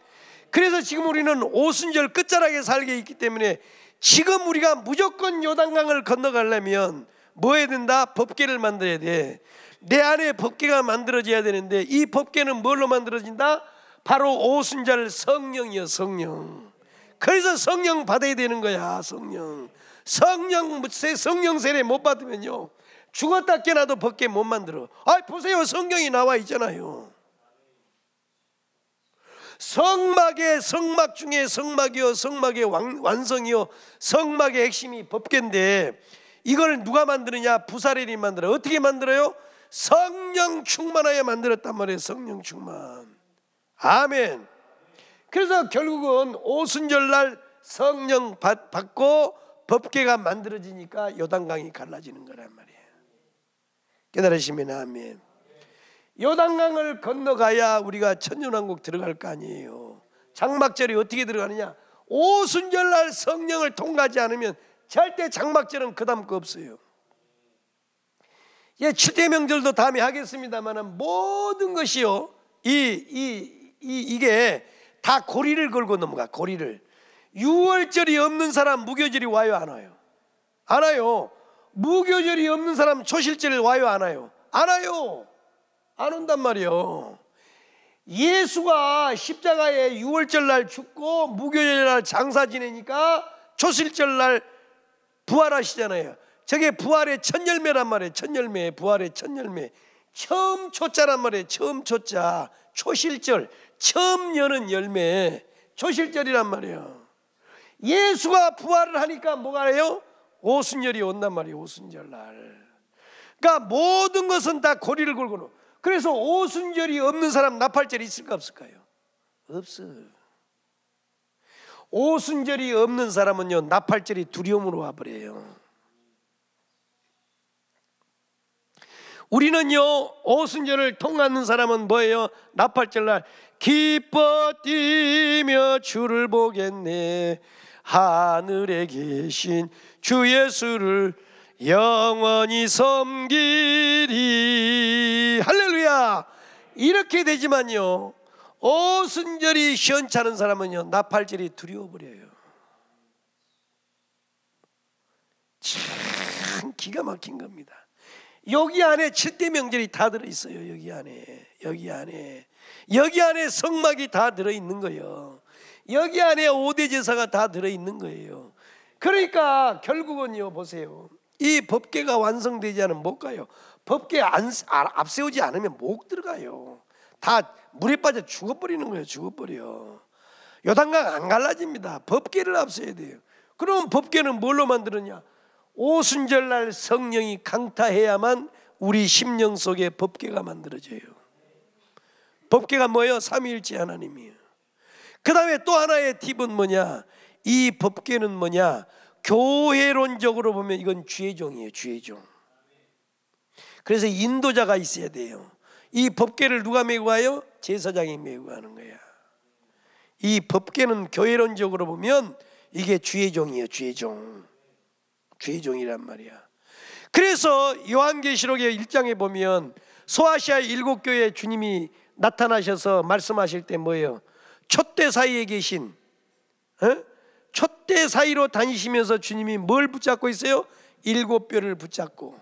S1: 그래서 지금 우리는 오순절 끝자락에 살게 있기 때문에 지금 우리가 무조건 요단강을 건너가려면 뭐 해야 된다? 법계를 만들어야 돼. 내 안에 법계가 만들어져야 되는데 이 법계는 뭘로 만들어진다? 바로 오순절 성령이요, 성령. 그래서 성령 받아야 되는 거야, 성령. 성령 성령 세례 못 받으면요 죽었다 깨나도 벗게 못 만들어. 아 보세요 성경이 나와 있잖아요. 성막의 성막 중에 성막이요 성막의 완성이요 성막의 핵심이 법계인데 이걸 누가 만드느냐 부사리이 만들어 어떻게 만들어요? 성령 충만하여 만들었단 말이에요 성령 충만 아멘 그래서 결국은 오순절날 성령 받고 법계가 만들어지니까 요단강이 갈라지는 거란 말이에요. 깨달으시면 아멘. 요단강을 건너가야 우리가 천년왕국 들어갈 거 아니에요. 장막절이 어떻게 들어가느냐? 오순절날 성령을 통과하지 않으면 절대 장막절은 그다음 거 없어요. 예, 추대 명절도 다음에 하겠습니다만 모든 것이요. 이, 이, 이, 이게 다 고리를 걸고 넘어가, 고리를. 유월절이 없는 사람 무교절이 와요 안 와요? 안 와요. 무교절이 없는 사람 초실절 와요 안 와요? 안 와요. 안 온단 말이요. 예수가 십자가에 유월절 날 죽고 무교절 날 장사 지내니까 초실절 날 부활하시잖아요. 저게 부활의 첫 열매란 말이에요. 첫 열매, 부활의 첫 열매. 처음 초자란 말이에요. 처음 초자, 초실절, 처음 여는 열매, 초실절이란 말이에요. 예수가 부활을 하니까 뭐가 해요? 오순절이 온단 말이에요. 오순절 날. 그러니까 모든 것은 다 고리를 걸고는 그래서 오순절이 없는 사람 나팔절이 있을까 없을까요? 없어. 오순절이 없는 사람은요 나팔절이 두려움으로 와버려요. 우리는요 오순절을 통하는 사람은 뭐예요? 나팔절날 기뻐 뛰며 주를 보겠네. 하늘에 계신 주 예수를 영원히 섬기리 할렐루야 이렇게 되지만요 오순절이 시원찮은 사람은요 나팔절이 두려워버려요 참 기가 막힌 겁니다 여기 안에 7대 명절이 다 들어있어요 여기 안에 여기 안에 여기 안에 성막이 다 들어있는 거예요 여기 안에 오대 제사가 다 들어 있는 거예요. 그러니까 결국은요 보세요. 이 법계가 완성되지 않으면 못 가요. 법계 안, 아, 앞세우지 않으면 못 들어가요. 다 물에 빠져 죽어버리는 거예요. 죽어버려. 요단강 안 갈라집니다. 법계를 앞세야 돼요. 그럼 법계는 뭘로 만들었냐? 오순절날 성령이 강타해야만 우리 심령 속에 법계가 만들어져요. 법계가 뭐예요? 삼위일체 하나님이에요. 그 다음에 또 하나의 팁은 뭐냐? 이 법계는 뭐냐? 교회론적으로 보면 이건 죄종이에요, 죄종. 그래서 인도자가 있어야 돼요. 이 법계를 누가 메고 가요? 제사장이 메고 가는 거야. 이 법계는 교회론적으로 보면 이게 죄종이에요, 죄종. 죄종이란 말이야. 그래서 요한계시록의 1장에 보면 소아시아 일곱 교회 주님이 나타나셔서 말씀하실 때 뭐예요? 촛대 사이에 계신 어? 촛대 사이로 다니시면서 주님이 뭘 붙잡고 있어요? 일곱 뼈를 붙잡고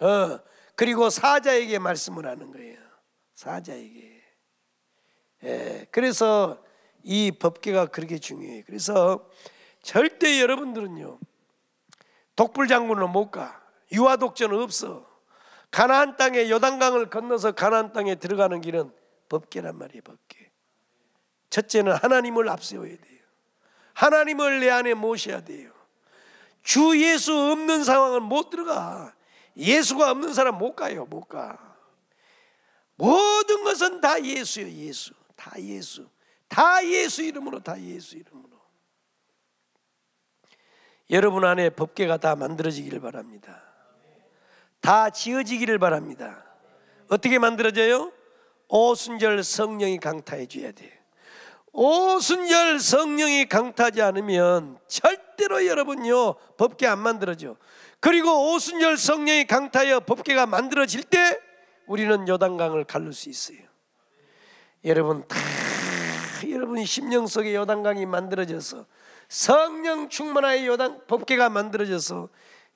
S1: 어, 그리고 사자에게 말씀을 하는 거예요. 사자에게. 예, 그래서 이 법계가 그렇게 중요해요. 그래서 절대 여러분들은요 독불 장군으로 못 가. 유아 독전 없어. 가나안 땅에 여단강을 건너서 가나안 땅에 들어가는 길은 법계란 말이에요. 법계. 첫째는 하나님을 앞세워야 돼요. 하나님을 내 안에 모셔야 돼요. 주 예수 없는 상황은 못 들어가. 예수가 없는 사람 못 가요. 못 가. 모든 것은 다 예수요. 예수. 다 예수. 다 예수 이름으로 다 예수 이름으로. 여러분 안에 법계가 다 만들어지기를 바랍니다. 다 지어지기를 바랍니다. 어떻게 만들어져요? 오순절 성령이 강타해 줘야 돼요. 오순절 성령이 강타지 하 않으면 절대로 여러분요 법계 안 만들어져. 그리고 오순절 성령이 강타여 하 법계가 만들어질 때 우리는 요단강을 갈를 수 있어요. 여러분 다 여러분이 심령 속에 요단강이 만들어져서 성령 충만하여 요단 법계가 만들어져서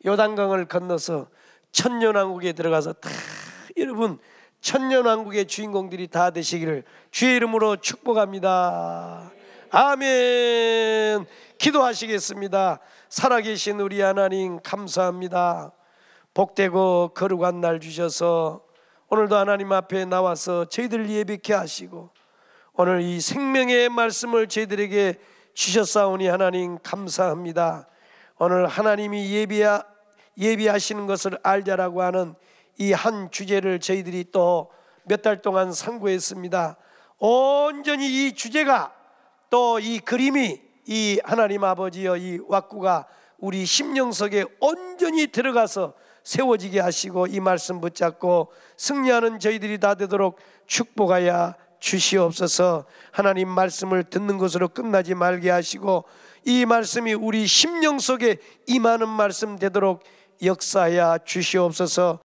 S1: 요단강을 건너서 천년왕국에 들어가서 다 여러분 천년왕국의 주인공들이 다 되시기를 주의 이름으로 축복합니다. 아멘. 기도하시겠습니다. 살아계신 우리 하나님 감사합니다. 복되고 거룩한 날 주셔서 오늘도 하나님 앞에 나와서 저희들 예비케 하시고 오늘 이 생명의 말씀을 저희들에게 주셨사오니 하나님 감사합니다. 오늘 하나님이 예비하, 예비하시는 것을 알자라고 하는 이한 주제를 저희들이 또 몇 달 동안 상고했습니다. 온전히 이 주제가 또 이 그림이 이 하나님 아버지여 이 왁구가 우리 심령 속에 온전히 들어가서 세워지게 하시고 이 말씀 붙잡고 승리하는 저희들이 다 되도록 축복하여 주시옵소서 하나님 말씀을 듣는 것으로 끝나지 말게 하시고 이 말씀이 우리 심령 속에 임하는 말씀 되도록 역사하여 주시옵소서